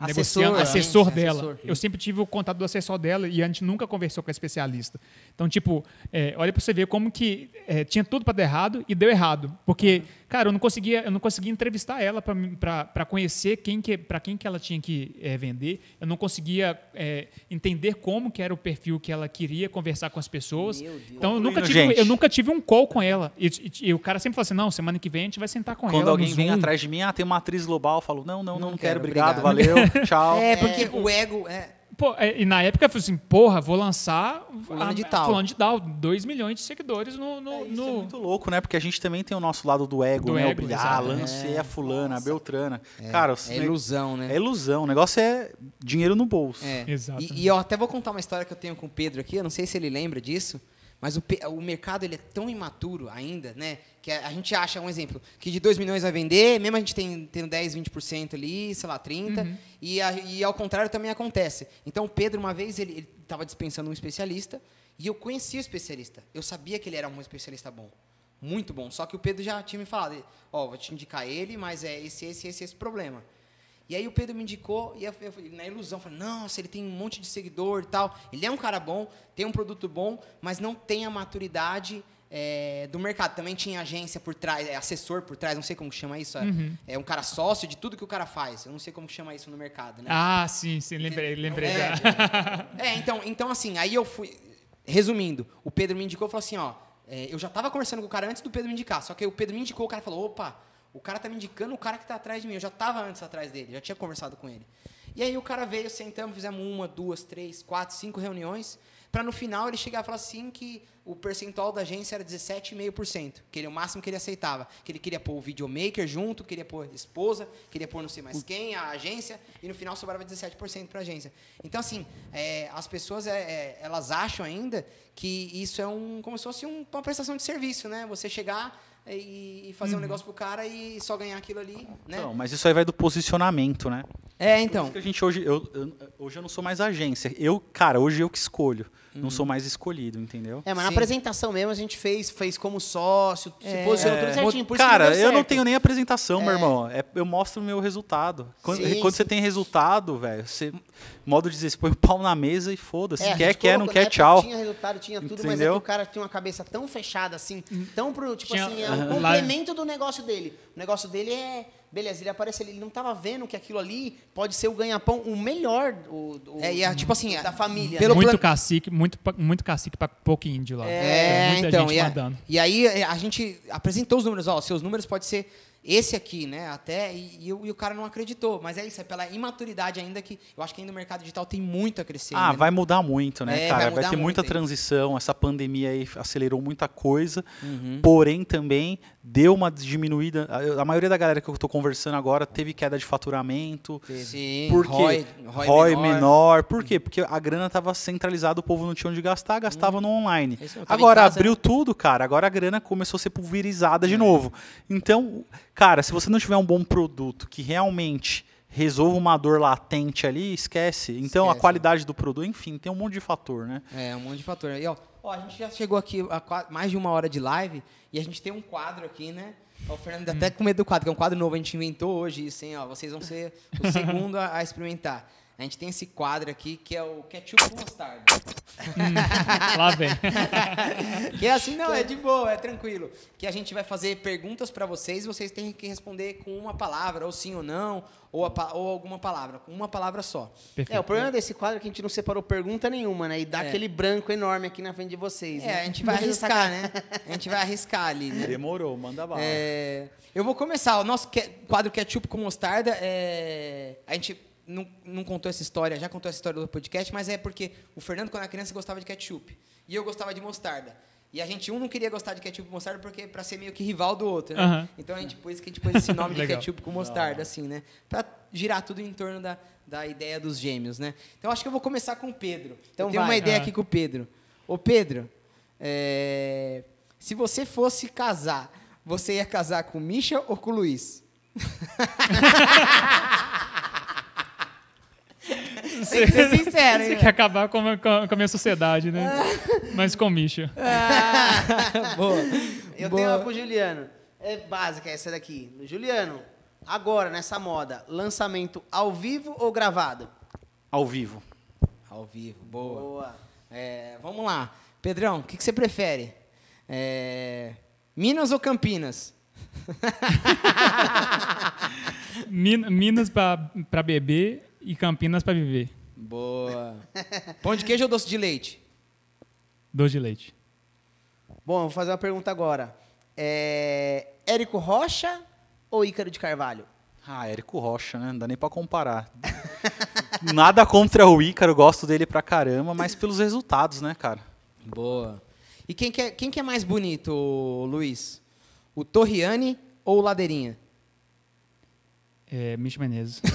assessor, é. assessor dela. Assessor. Eu sempre tive o contato do assessor dela e a gente nunca conversou com a especialista. Então, tipo, é, olha para você ver como que é, tinha tudo para dar errado e deu errado. Porque Cara, eu não conseguia, eu não conseguia entrevistar ela para conhecer quem que, para quem que ela tinha que é, vender. Eu não conseguia é, entender como que era o perfil que ela queria conversar com as pessoas. Então eu nunca, né, tive, eu nunca tive um call com ela. E, e, e, o cara sempre fala assim, não, semana que vem a gente vai sentar com Quando ela. Quando alguém vem atrás de mim, ah, tem uma atriz global, eu falo, não, não, não, não, não quero, quero, obrigado, obrigado valeu, tchau. É porque é. o ego é Pô, é, e na época eu falei assim, porra, vou lançar Fulano de Tal. de Tal, 2 milhões de seguidores no. no, é, isso no... é muito louco, né? Porque a gente também tem o nosso lado do ego, do né? Ego, o brilhar, ah, lancei é, a é, fulana, nossa. a Beltrana. É, Cara, é, é ilusão, né? É ilusão. O negócio é dinheiro no bolso. É. Exato. E, e, eu até vou contar uma história que eu tenho com o Pedro aqui, eu não sei se ele lembra disso, mas o, o mercado ele é tão imaturo ainda, né? que a gente acha, um exemplo, que de 2 milhões vai vender, mesmo a gente tem, tendo 10, 20% ali, sei lá, 30%, uhum. e, a, e ao contrário também acontece. Então, o Pedro, uma vez, ele estava dispensando um especialista, e eu conhecia o especialista. Eu sabia que ele era um especialista bom. Muito bom. Só que o Pedro já tinha me falado, ó, oh, vou te indicar ele, mas é esse, esse, esse, esse problema. E aí o Pedro me indicou, e eu, eu, na ilusão, falei, nossa, ele tem um monte de seguidor e tal. Ele é um cara bom, tem um produto bom, mas não tem a maturidade é, do mercado. Também tinha agência por trás, é, assessor por trás, não sei como chama isso. É, uhum. É um cara sócio de tudo que o cara faz. Eu não sei como chama isso no mercado, né? Ah, sim, sim, lembrei, lembrei. É, é, então, então, assim, aí eu fui. Resumindo, o Pedro me indicou e falou assim: ó, é, eu já estava conversando com o cara antes do Pedro me indicar, só que o Pedro me indicou, o cara falou: opa, o cara tá me indicando o cara que tá atrás de mim. Eu já estava antes atrás dele, já tinha conversado com ele. E aí o cara veio, sentamos, fizemos uma, duas, três, quatro, cinco reuniões para no final ele chegar e falar assim que o percentual da agência era 17,5%, que ele é o máximo que ele aceitava, que ele queria pôr o videomaker junto, queria pôr a esposa, queria pôr não sei mais quem, a agência, e no final sobrava 17% para a agência. Então, assim, é, as pessoas, é, é, elas acham ainda que isso é um, como se fosse um, uma prestação de serviço, né? Você chegar e, e fazer uhum. um negócio pro cara e só ganhar aquilo ali, né? Não, mas isso aí vai do posicionamento, né? É, então. a gente hoje eu, eu, hoje eu não sou mais agência. Eu, cara, hoje eu que escolho. Não sou mais escolhido, entendeu? É, mas Sim. na apresentação mesmo a gente fez, fez como sócio, é. se posicionou tudo é. certinho. Por Cara, eu não tenho nem apresentação, é. meu irmão. É, eu mostro o meu resultado. Quando, sim, quando você tem resultado, velho, você. Modo de dizer, você põe o pau na mesa e foda-se. É, quer, quer, não quer, tchau. Tinha resultado, tinha tudo, entendeu? mas é o cara tinha uma cabeça tão fechada assim, tão pro. Tipo tinha, assim, é um complemento do negócio dele. O negócio dele é Beleza, ele aparece ali, ele não estava vendo que aquilo ali pode ser o ganha-pão, o melhor o, o é, e a, é, tipo assim, da família. Pelo né? muito plan... cacique, muito, muito cacique para pouco índio lá. É, então, e, é- a, e, aí é, a gente apresentou os números, ó, seus números pode ser esse aqui, né? Até e, e, o, e, o cara não acreditou. Mas é isso, é pela imaturidade ainda que eu acho que ainda o mercado digital tem muito a crescer. Ah, ainda. Né? vai mudar muito, né, é, cara? Vai, vai ter muito, muita hein? transição. Essa pandemia aí acelerou muita coisa, uhum. porém também deu uma diminuída. A, a maioria da galera que eu estou conversando agora teve queda de faturamento. Sim. Porque ROI, ROI, ROI menor. menor. Por quê? Porque a grana estava centralizada, o povo não tinha onde gastar, gastava uhum. no online. agora casa, abriu né? tudo, cara. Agora a grana começou a ser pulverizada uhum. de é. novo. Então Cara, se você não tiver um bom produto que realmente resolva uma dor latente ali, esquece. Então esquece. a qualidade do produto, enfim, tem um monte de fator, né? É, um monte de fator. E ó, ó a gente já chegou aqui a mais de uma hora de live e a gente tem um quadro aqui, né? O Fernando tá hum. até com medo do quadro, que é um quadro novo, a gente inventou hoje isso, hein? Ó, vocês vão ser o segundo a, a experimentar a gente tem esse quadro aqui que é o ketchup com mostarda. Hum, lá vem. que é assim, não, é de boa, é tranquilo. Que a gente vai fazer perguntas para vocês, e vocês têm que responder com uma palavra, ou sim ou não, ou, a, ou alguma palavra, com uma palavra só. Perfeito. É, o problema desse quadro é que a gente não separou pergunta nenhuma, né? E dá é. aquele branco enorme aqui na frente de vocês. É, né? a gente vai arriscar, né? A gente vai arriscar ali, né? Demorou, manda bala. É, eu vou começar. O nosso quadro ketchup com mostarda é. A gente não, não contou essa história, já contou essa história do podcast, mas é porque o Fernando, quando era criança, gostava de ketchup. E eu gostava de mostarda. E a gente, um não queria gostar de ketchup com mostarda porque para ser meio que rival do outro, né? Então a gente pôs, a gente pôs esse nome de ketchup com mostarda, assim, né? Para girar tudo em torno da, da ideia dos gêmeos, né? Então acho que eu vou começar com o Pedro. Então tem uma ideia ah. aqui com o Pedro. Ô Pedro, é... se você fosse casar, você ia casar com o Misha ou com o Luiz? Tem que ser sincero. Você quer acabar com a, com a minha sociedade, né? Mas com o Misha. Ah. boa. Eu boa. tenho uma pro Juliano. É básica essa daqui. Juliano, agora, nessa moda, lançamento ao vivo ou gravado? Ao vivo. Ao vivo, boa. Boa. É, vamos lá. Pedrão, o que, que, você prefere? É, Minas ou Campinas? Minas para beber e Campinas para viver. Boa. Pão de queijo ou doce de leite? Doce de leite. Bom, vou fazer uma pergunta agora. É... Érico Rocha ou Ícaro de Carvalho? Ah, Érico Rocha, né? Não dá nem para comparar. Nada contra o Ícaro, gosto dele pra caramba, mas pelos resultados, né, cara? Boa. E quem que é, quem que é mais bonito, Luiz? O Torriani ou o Ladeirinha? É, Mitch Menezes.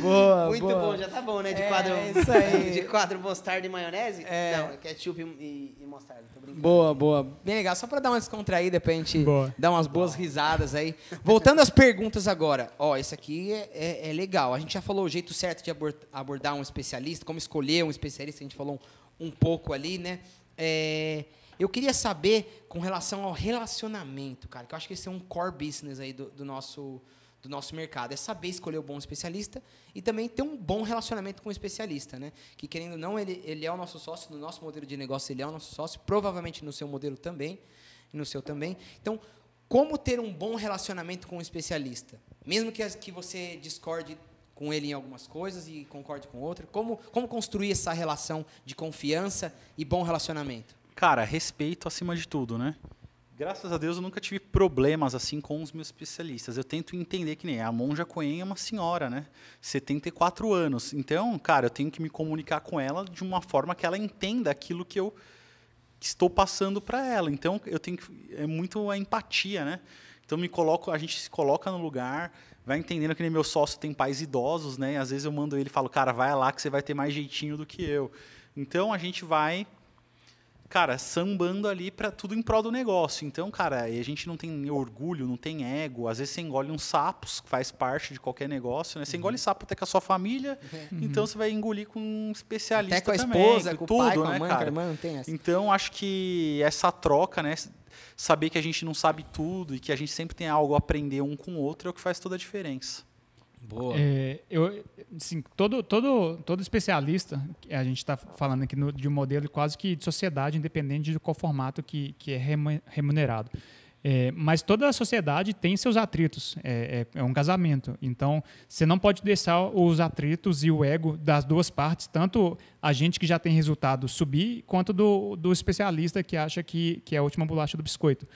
boa, Muito boa. bom, já tá bom, né? De é, quadro. Isso aí. De quadro mostarda e maionese? É. Não, é ketchup e, e mostarda. Boa, boa. Bem legal. Só pra dar uma descontraída pra gente boa. dar umas boas boa. risadas aí. Voltando às perguntas agora. Ó, isso aqui é, é, é, legal. A gente já falou o jeito certo de abordar um especialista, como escolher um especialista, a gente falou um, um pouco ali, né? É. Eu queria saber com relação ao relacionamento, cara, que eu acho que esse é um core business aí do, do nosso, do nosso mercado. É saber escolher o bom especialista e também ter um bom relacionamento com o especialista, né? Que querendo ou não, ele, ele é o nosso sócio, no nosso modelo de negócio ele é o nosso sócio, provavelmente no seu modelo também, no seu também. Então, como ter um bom relacionamento com o especialista? Mesmo que, que você discorde com ele em algumas coisas e concorde com outra, como, como construir essa relação de confiança e bom relacionamento? Cara, respeito acima de tudo, né? Graças a Deus eu nunca tive problemas assim com os meus especialistas. Eu tento entender que nem a Monja Coen é uma senhora, né? 74 anos. Então, cara, eu tenho que me comunicar com ela de uma forma que ela entenda aquilo que eu estou passando para ela. Então, eu tenho que, é muito a empatia, né? Então me coloco, a gente se coloca no lugar, vai entendendo que nem meu sócio tem pais idosos, né? Às vezes eu mando ele e falo, cara, vai lá que você vai ter mais jeitinho do que eu. Então a gente vai cara, sambando ali para tudo em prol do negócio. Então, cara, a gente não tem orgulho, não tem ego. Às vezes você engole uns sapos, que faz parte de qualquer negócio, né? Você uhum. engole sapo até com a sua família, uhum. então você vai engolir com um especialista até com a esposa, também, com, com tudo, pai, né, com a né, mãe, cara? Irmã, não tem essa. Então, acho que essa troca, né, saber que a gente não sabe tudo e que a gente sempre tem algo a aprender um com o outro é o que faz toda a diferença. Boa. É, eu, assim, todo, todo, todo especialista, a gente está falando aqui no, de um modelo quase que de sociedade, independente de qual formato que, que é remunerado. É, mas toda a sociedade tem seus atritos, é, é, é, um casamento. Então, você não pode deixar os atritos e o ego das duas partes, tanto a gente que já tem resultado subir, quanto do, do especialista que acha que, que é a última bolacha do biscoito.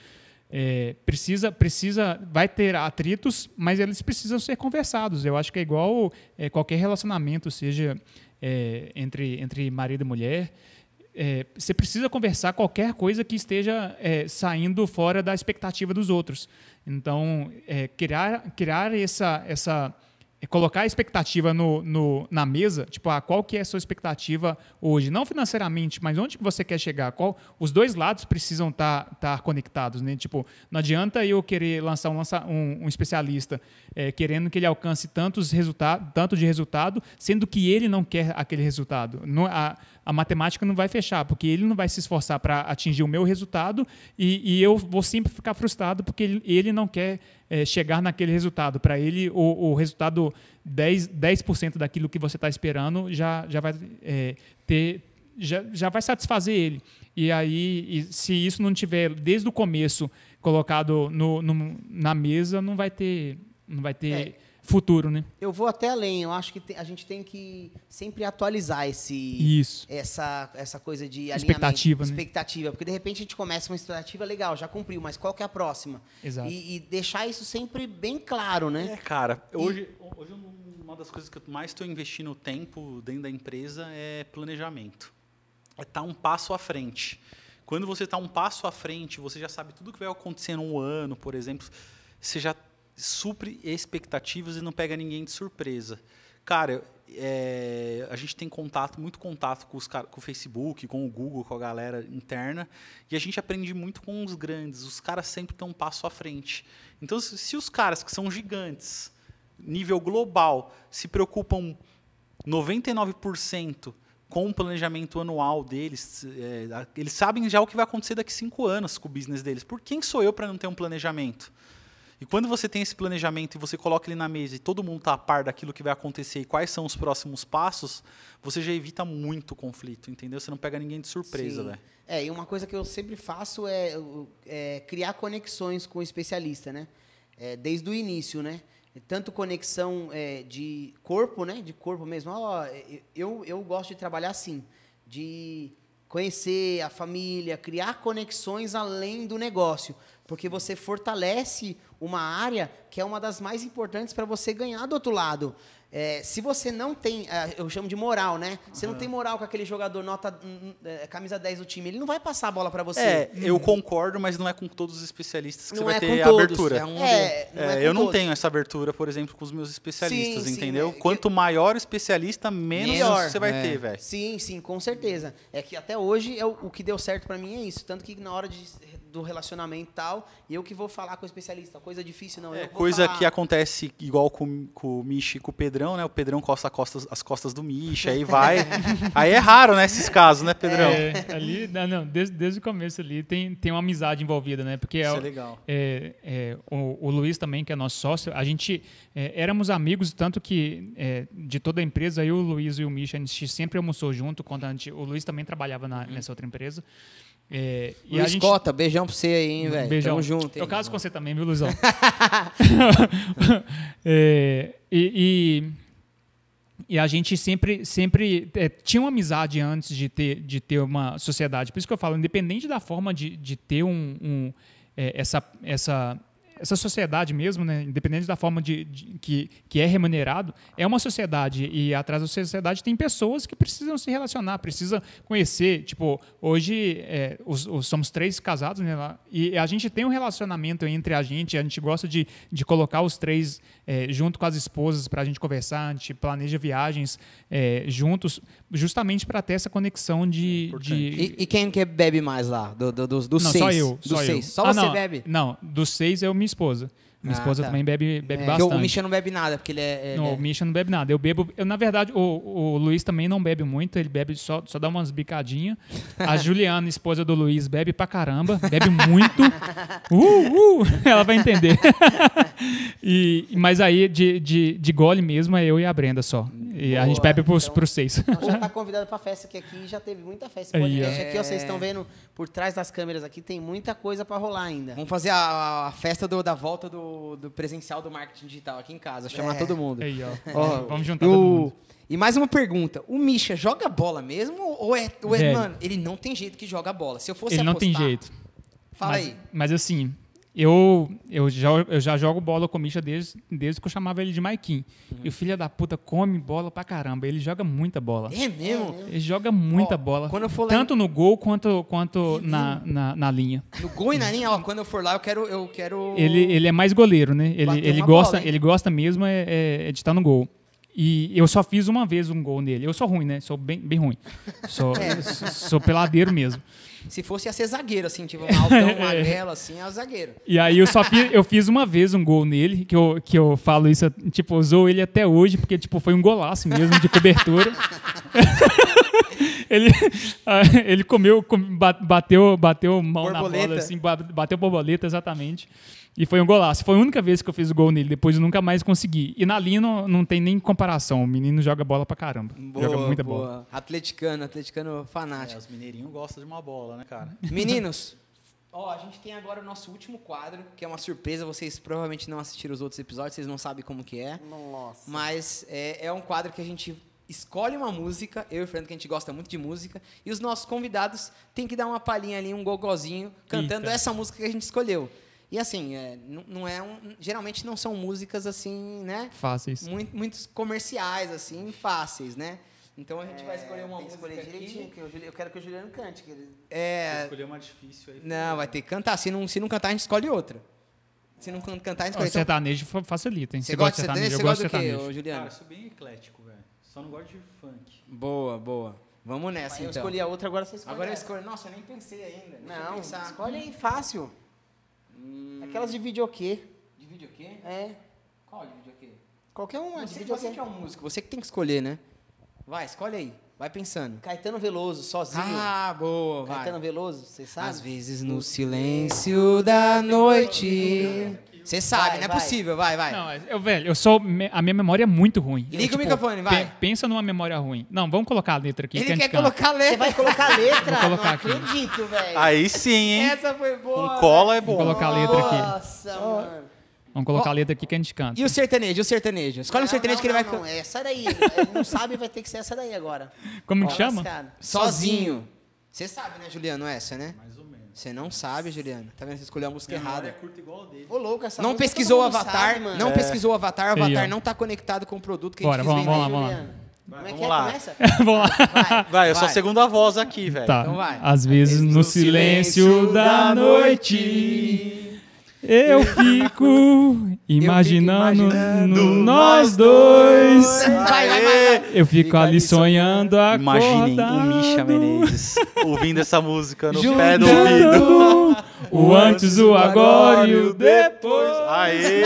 É, precisa, precisa, vai ter atritos, mas eles precisam ser conversados. Eu acho que é igual é, qualquer relacionamento, seja é, entre, entre marido e mulher. É, você precisa conversar qualquer coisa que esteja é, saindo fora da expectativa dos outros. Então, é, criar, criar essa, essa é colocar a expectativa no, no, na mesa, tipo, ah, qual que é a sua expectativa hoje? Não financeiramente, mas onde que você quer chegar? Qual, os dois lados precisam estar tá, tá conectados, né? Tipo, não adianta eu querer lançar um, um, um especialista é, querendo que ele alcance tantos resultados, tanto de resultado, sendo que ele não quer aquele resultado. Não, a, a matemática não vai fechar, porque ele não vai se esforçar para atingir o meu resultado e, e, eu vou sempre ficar frustrado porque ele, ele não quer é, chegar naquele resultado. Para ele, o, o, resultado 10%, 10 daquilo que você está esperando já, já vai é, ter. Já, já vai satisfazer ele. E aí, e se isso não tiver desde o começo colocado no, no, na mesa, não vai ter não vai ter é, futuro, né? Eu vou até além. Eu acho que te, a gente tem que sempre atualizar esse Isso. essa essa coisa de expectativa, expectativa, né? porque de repente a gente começa uma expectativa legal, já cumpriu, mas qual que é a próxima? Exato. E, e deixar isso sempre bem claro, né? É, cara. Hoje, e, hoje uma das coisas que eu mais estou investindo tempo dentro da empresa é planejamento. É estar tá um passo à frente. Quando você está um passo à frente, você já sabe tudo o que vai acontecer um ano, por exemplo. Você já supre expectativas e não pega ninguém de surpresa. Cara, é, a gente tem contato, muito contato com, os, com o Facebook, com o Google, com a galera interna, e a gente aprende muito com os grandes. Os caras sempre estão um passo à frente. Então, se, se os caras que são gigantes, nível global, se preocupam 99% com o planejamento anual deles, é, eles sabem já o que vai acontecer daqui cinco anos com o business deles. Por quem sou eu para não ter um planejamento? E quando você tem esse planejamento e você coloca ele na mesa e todo mundo está a par daquilo que vai acontecer e quais são os próximos passos, você já evita muito conflito, entendeu? Você não pega ninguém de surpresa, né? É, e uma coisa que eu sempre faço é, é criar conexões com o especialista, né? É, desde o início, né? Tanto conexão é, de corpo, né? De corpo mesmo. Ó, eu, eu gosto de trabalhar assim, de conhecer a família, criar conexões além do negócio, porque você fortalece uma área que é uma das mais importantes para você ganhar do outro lado. É, se você não tem, é, eu chamo de moral, né? Você uhum. não tem moral com aquele jogador nota é, camisa 10 do time, ele não vai passar a bola para você. É, uhum. eu concordo, mas não é com todos os especialistas que não você vai é ter todos, abertura. É um, é, não é, é eu todos. não tenho essa abertura, por exemplo, com os meus especialistas, sim, entendeu? Sim, Quanto maior o especialista, menos melhor. você vai ter, velho. Sim, sim, com certeza. É que até hoje eu, o que deu certo para mim é isso, tanto que na hora de do relacionamento e tal, e eu que vou falar com o especialista. Coisa difícil, não. É, coisa falar. que acontece igual com, com o Michi e com o Pedrão, né? O Pedrão costa costas, as costas do Michi, aí vai. aí é raro, né, esses casos, né, Pedrão? É, ali, não, desde, desde o começo ali tem, tem uma amizade envolvida, né? Porque é Isso é, legal. É, é, o, o Luiz também, que é nosso sócio, a gente é, éramos amigos, tanto que é, de toda a empresa, aí o Luiz e o Michi, a gente sempre almoçou junto, quando gente, o Luiz também trabalhava na, nessa outra empresa. É, e Luiz gente... Cota, beijão pra você aí, hein, velho. Beijão. Tamo junto. Hein? Eu caso com você também, viu, Luizão? é, e, e, e, a gente sempre, sempre é, tinha uma amizade antes de ter, de ter uma sociedade. Por isso que eu falo, independente da forma de, de ter um, um é, essa, essa essa sociedade mesmo, né, independente da forma de, de, que, que é remunerado, é uma sociedade e atrás da sociedade tem pessoas que precisam se relacionar, precisam conhecer. Tipo, hoje é, os, os, somos três casados né, lá, e a gente tem um relacionamento entre a gente, a gente gosta de, de colocar os três é, junto com as esposas para a gente conversar, a gente planeja viagens é, juntos, justamente para ter essa conexão de. É de... E, e, quem que bebe mais lá? Do, do, dos, dos não, seis? Só eu. só seis. Eu. Só ah, você não, bebe? Não, dos seis eu é minha esposa. Minha ah, esposa tá. também bebe, bebe é, bastante. O Misha não bebe nada, porque ele é. não, é... o Misha não bebe nada. Eu bebo. Eu, na verdade, o, o Luiz também não bebe muito, ele bebe só, só dá umas bicadinhas. A Juliana, esposa do Luiz, bebe pra caramba, bebe muito. Uh, uh, ela vai entender. e, mas aí, de, de, de gole mesmo, é eu e a Brenda só. E Boa. a gente bebe pros, então, pros seis. Então já tá convidado pra festa que aqui já teve muita festa. Esse aqui, ó, vocês estão é. vendo por trás das câmeras aqui, tem muita coisa pra rolar ainda. Vamos fazer a, a festa do, da volta do, do, presencial do marketing digital aqui em casa, chamar é. todo mundo. Aí, ó. ó vamos juntar o, todo mundo. E mais uma pergunta. O Misha joga bola mesmo? Ou é. Ou é mano, ele não tem jeito que joga bola. Se eu fosse ele apostar. Ele não tem jeito. Fala mas, aí. Mas assim, eu, eu, já, eu já jogo bola com o Misha desde, desde que eu chamava ele de Maikin. Uhum. E o filho da puta come bola pra caramba. Ele joga muita bola. É mesmo? Ele joga muita ó, bola. Quando eu for tanto lá... no gol quanto, quanto é na, na, na, linha. No gol e na linha, ó, quando eu for lá, eu quero. Eu quero... Ele, ele é mais goleiro, né? Ele, ele, gosta, bola, ele gosta mesmo é, é, é de estar no gol. E eu só fiz uma vez um gol nele. Eu sou ruim, né? Sou bem, bem ruim. Sou, é. sou peladeiro mesmo. Se fosse, ia ser zagueiro, assim, tipo, um altão, magrelo, assim, é zagueiro. E aí eu só fiz, eu fiz uma vez um gol nele, que eu, que eu falo isso, tipo, usou ele até hoje, porque, tipo, foi um golaço mesmo de cobertura. ele, ah, ele comeu, bateu, bateu mão borboleta. na bola, assim, bateu borboleta, exatamente. E foi um golaço. Foi a única vez que eu fiz o gol nele. Depois eu nunca mais consegui. E na Lino não tem nem comparação. O menino joga bola pra caramba. Boa, joga muita boa. bola. Atleticano, atleticano fanático. É, os mineirinhos gostam de uma bola, né, cara? Meninos, ó, a gente tem agora o nosso último quadro, que é uma surpresa. Vocês provavelmente não assistiram os outros episódios, vocês não sabem como que é. Nossa. Mas é, é um quadro que a gente escolhe uma música, eu e o Fernando, que a gente gosta muito de música, e os nossos convidados têm que dar uma palhinha ali, um gogozinho, cantando Eita. essa música que a gente escolheu. E assim, é, não é um, geralmente não são músicas assim, né? Fáceis. Muito, muitos comerciais, assim, fáceis, né? Então a gente é, vai escolher uma música escolher direitinho, que eu, eu, quero que o Juliano cante. Que ele... É. Escolher uma difícil aí. Não, vai ter que cantar. Se não, se não cantar, a gente escolhe outra. Se não cantar, a gente escolhe outra. Sertanejo facilita, hein? Você, você gosta de sertanejo? Você gosta eu gosto de Quê, Juliano? Cara, eu sou bem eclético. Só não gosto de funk. Boa, boa. Vamos nessa, Mas eu então. Eu escolhi a outra, agora você escolhe. Agora eu escolhi. Nossa, eu nem pensei ainda. não, escolhe aí fácil. Hum... Aquelas de videokê. De videokê? É. Qual de videokê? Qualquer uma. Você, de videokê. você que é um músico, você que tem que escolher, né? Vai, escolhe aí. Vai pensando. Caetano Veloso, sozinho. Ah, boa, vai. Caetano Veloso, você sabe? Às vezes no silêncio da noite. Você sabe, vai, não é vai. possível, vai, vai. Não, é, eu, velho, eu sou. A minha memória é muito ruim. Liga tipo, o microfone, vai. Pe, pensa numa memória ruim. Não, vamos colocar a letra aqui. Ele que quer colocar a letra. Você vai colocar a letra? Vou colocar não aqui. acredito, velho. Aí sim, hein? Essa foi boa. Com cola é bom. Vamos colocar a letra aqui. Nossa, oh. mano. Vamos colocar oh. a letra aqui que a gente canta. E o sertanejo, o sertanejo. Escolhe o um sertanejo não, que ele vai... É essa daí. ele não sabe, vai ter que ser essa daí agora. Como que chama? Sozinho. Você sabe, né, Juliano, essa, né? Mais ou menos. Você não sabe, Juliana. Tá vendo? Você escolheu a música Minha errada. É curta igual dele. Ô, louco, essa não pesquisou o Avatar, sabe, Não é. pesquisou o Avatar. O Avatar não tá conectado com o produto que Bora, a gente quis vamos, vamos, Como é que é? Lá. Começa? vamos lá. Vai, vai eu sou a segunda voz aqui, velho. Tá. Então vai. Às vezes, Às vezes no, no silêncio, silêncio da noite eu fico imaginando, eu fico imaginando nós dois. Vai, vai, vai. Eu fico ali sonhando a Imaginem o Misha Menezes ouvindo essa música no Juntando pé do ouvido. O antes, o agora e o depois. Aê!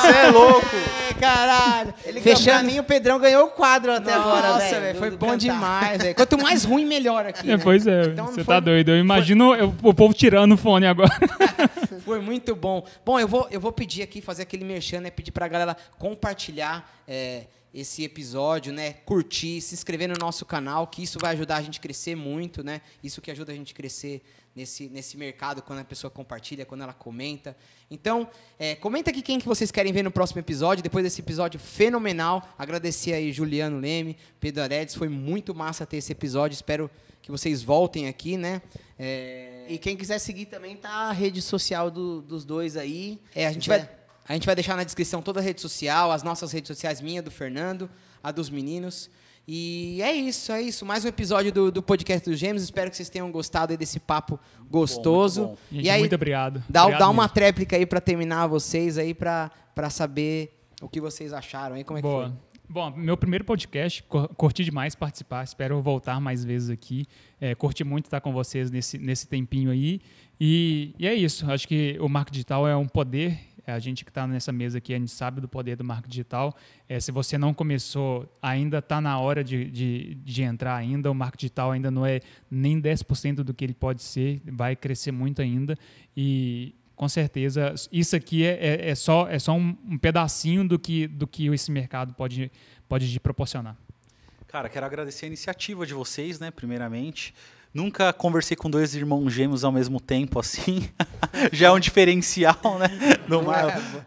Você é louco! caralho. Ele Fechando. mim, o Pedrão ganhou o quadro até Nossa, agora, velho. Foi bom cantar. demais, velho. Quanto mais ruim, melhor aqui. É, né? Pois é, então, você tá foi... tá doido. Eu imagino foi... o povo tirando o fone agora. foi muito bom. Bom, eu vou, eu vou pedir aqui, fazer aquele merchan, né? Pedir pra galera compartilhar. É, esse episódio, né? Curtir, se inscrever no nosso canal, que isso vai ajudar a gente a crescer muito, né? Isso que ajuda a gente a crescer nesse, nesse mercado, quando a pessoa compartilha, quando ela comenta. Então, é, comenta aqui quem que vocês querem ver no próximo episódio, depois desse episódio fenomenal. Agradecer aí Juliano Leme, Pedro Aredes, foi muito massa ter esse episódio, espero que vocês voltem aqui, né? É... E quem quiser seguir também tá a rede social do, dos dois aí. É, a gente vai... A gente vai deixar na descrição toda a rede social, as nossas redes sociais, minha, do Fernando, a dos meninos. E é isso, é isso. Mais um episódio do, do podcast dos Gêmeos. Espero que vocês tenham gostado desse papo gostoso. Muito bom, muito bom. Gente, e aí, muito obrigado. Dá, obrigado dá uma mesmo. tréplica aí para terminar vocês aí para saber o que vocês acharam aí, como é Boa. que foi. Bom, meu primeiro podcast, curti demais participar, espero voltar mais vezes aqui. É, curti muito estar com vocês nesse, nesse tempinho aí. E, e é isso, acho que o marketing digital é um poder é, a gente que está nessa mesa aqui, a gente sabe do poder do marketing digital. É, se você não começou, ainda está na hora de, de, de, entrar ainda. O marketing digital ainda não é nem 10% do que ele pode ser, vai crescer muito ainda. E com certeza, isso aqui é, é, é só, é só um, um pedacinho do que, do que esse mercado pode, pode te proporcionar. Cara, quero agradecer a iniciativa de vocês, né? Primeiramente, Nunca conversei com dois irmãos gêmeos ao mesmo tempo, assim. Já é um diferencial, né?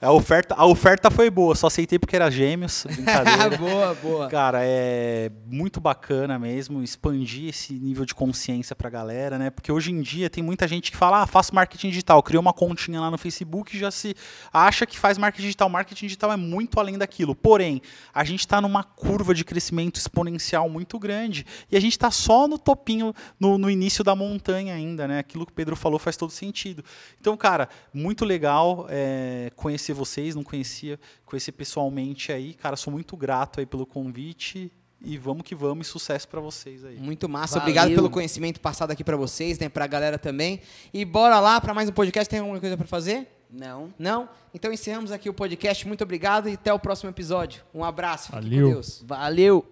É, a, oferta, a oferta foi boa, só aceitei porque era gêmeos. Brincadeira. boa, boa. Cara, é muito bacana mesmo expandir esse nível de consciência pra galera, né? Porque hoje em dia tem muita gente que fala, ah, faço marketing digital, criou uma continha lá no Facebook e já se acha que faz marketing digital. Marketing digital é muito além daquilo. Porém, a gente está numa curva de crescimento exponencial muito grande e a gente está só no topinho, no, no início da montanha ainda, né? Aquilo que o Pedro falou faz todo sentido. Então, cara, muito legal é, conhecer vocês, não conhecia, conhecer pessoalmente aí, cara, sou muito grato aí pelo convite. E vamos que vamos, e sucesso para vocês aí. Muito massa, Valeu. obrigado pelo conhecimento passado aqui para vocês, né, para a galera também. E bora lá para mais um podcast, tem alguma coisa para fazer? Não. Não? Então encerramos aqui o podcast. Muito obrigado e até o próximo episódio. Um abraço. Fique Valeu. com Deus. Valeu.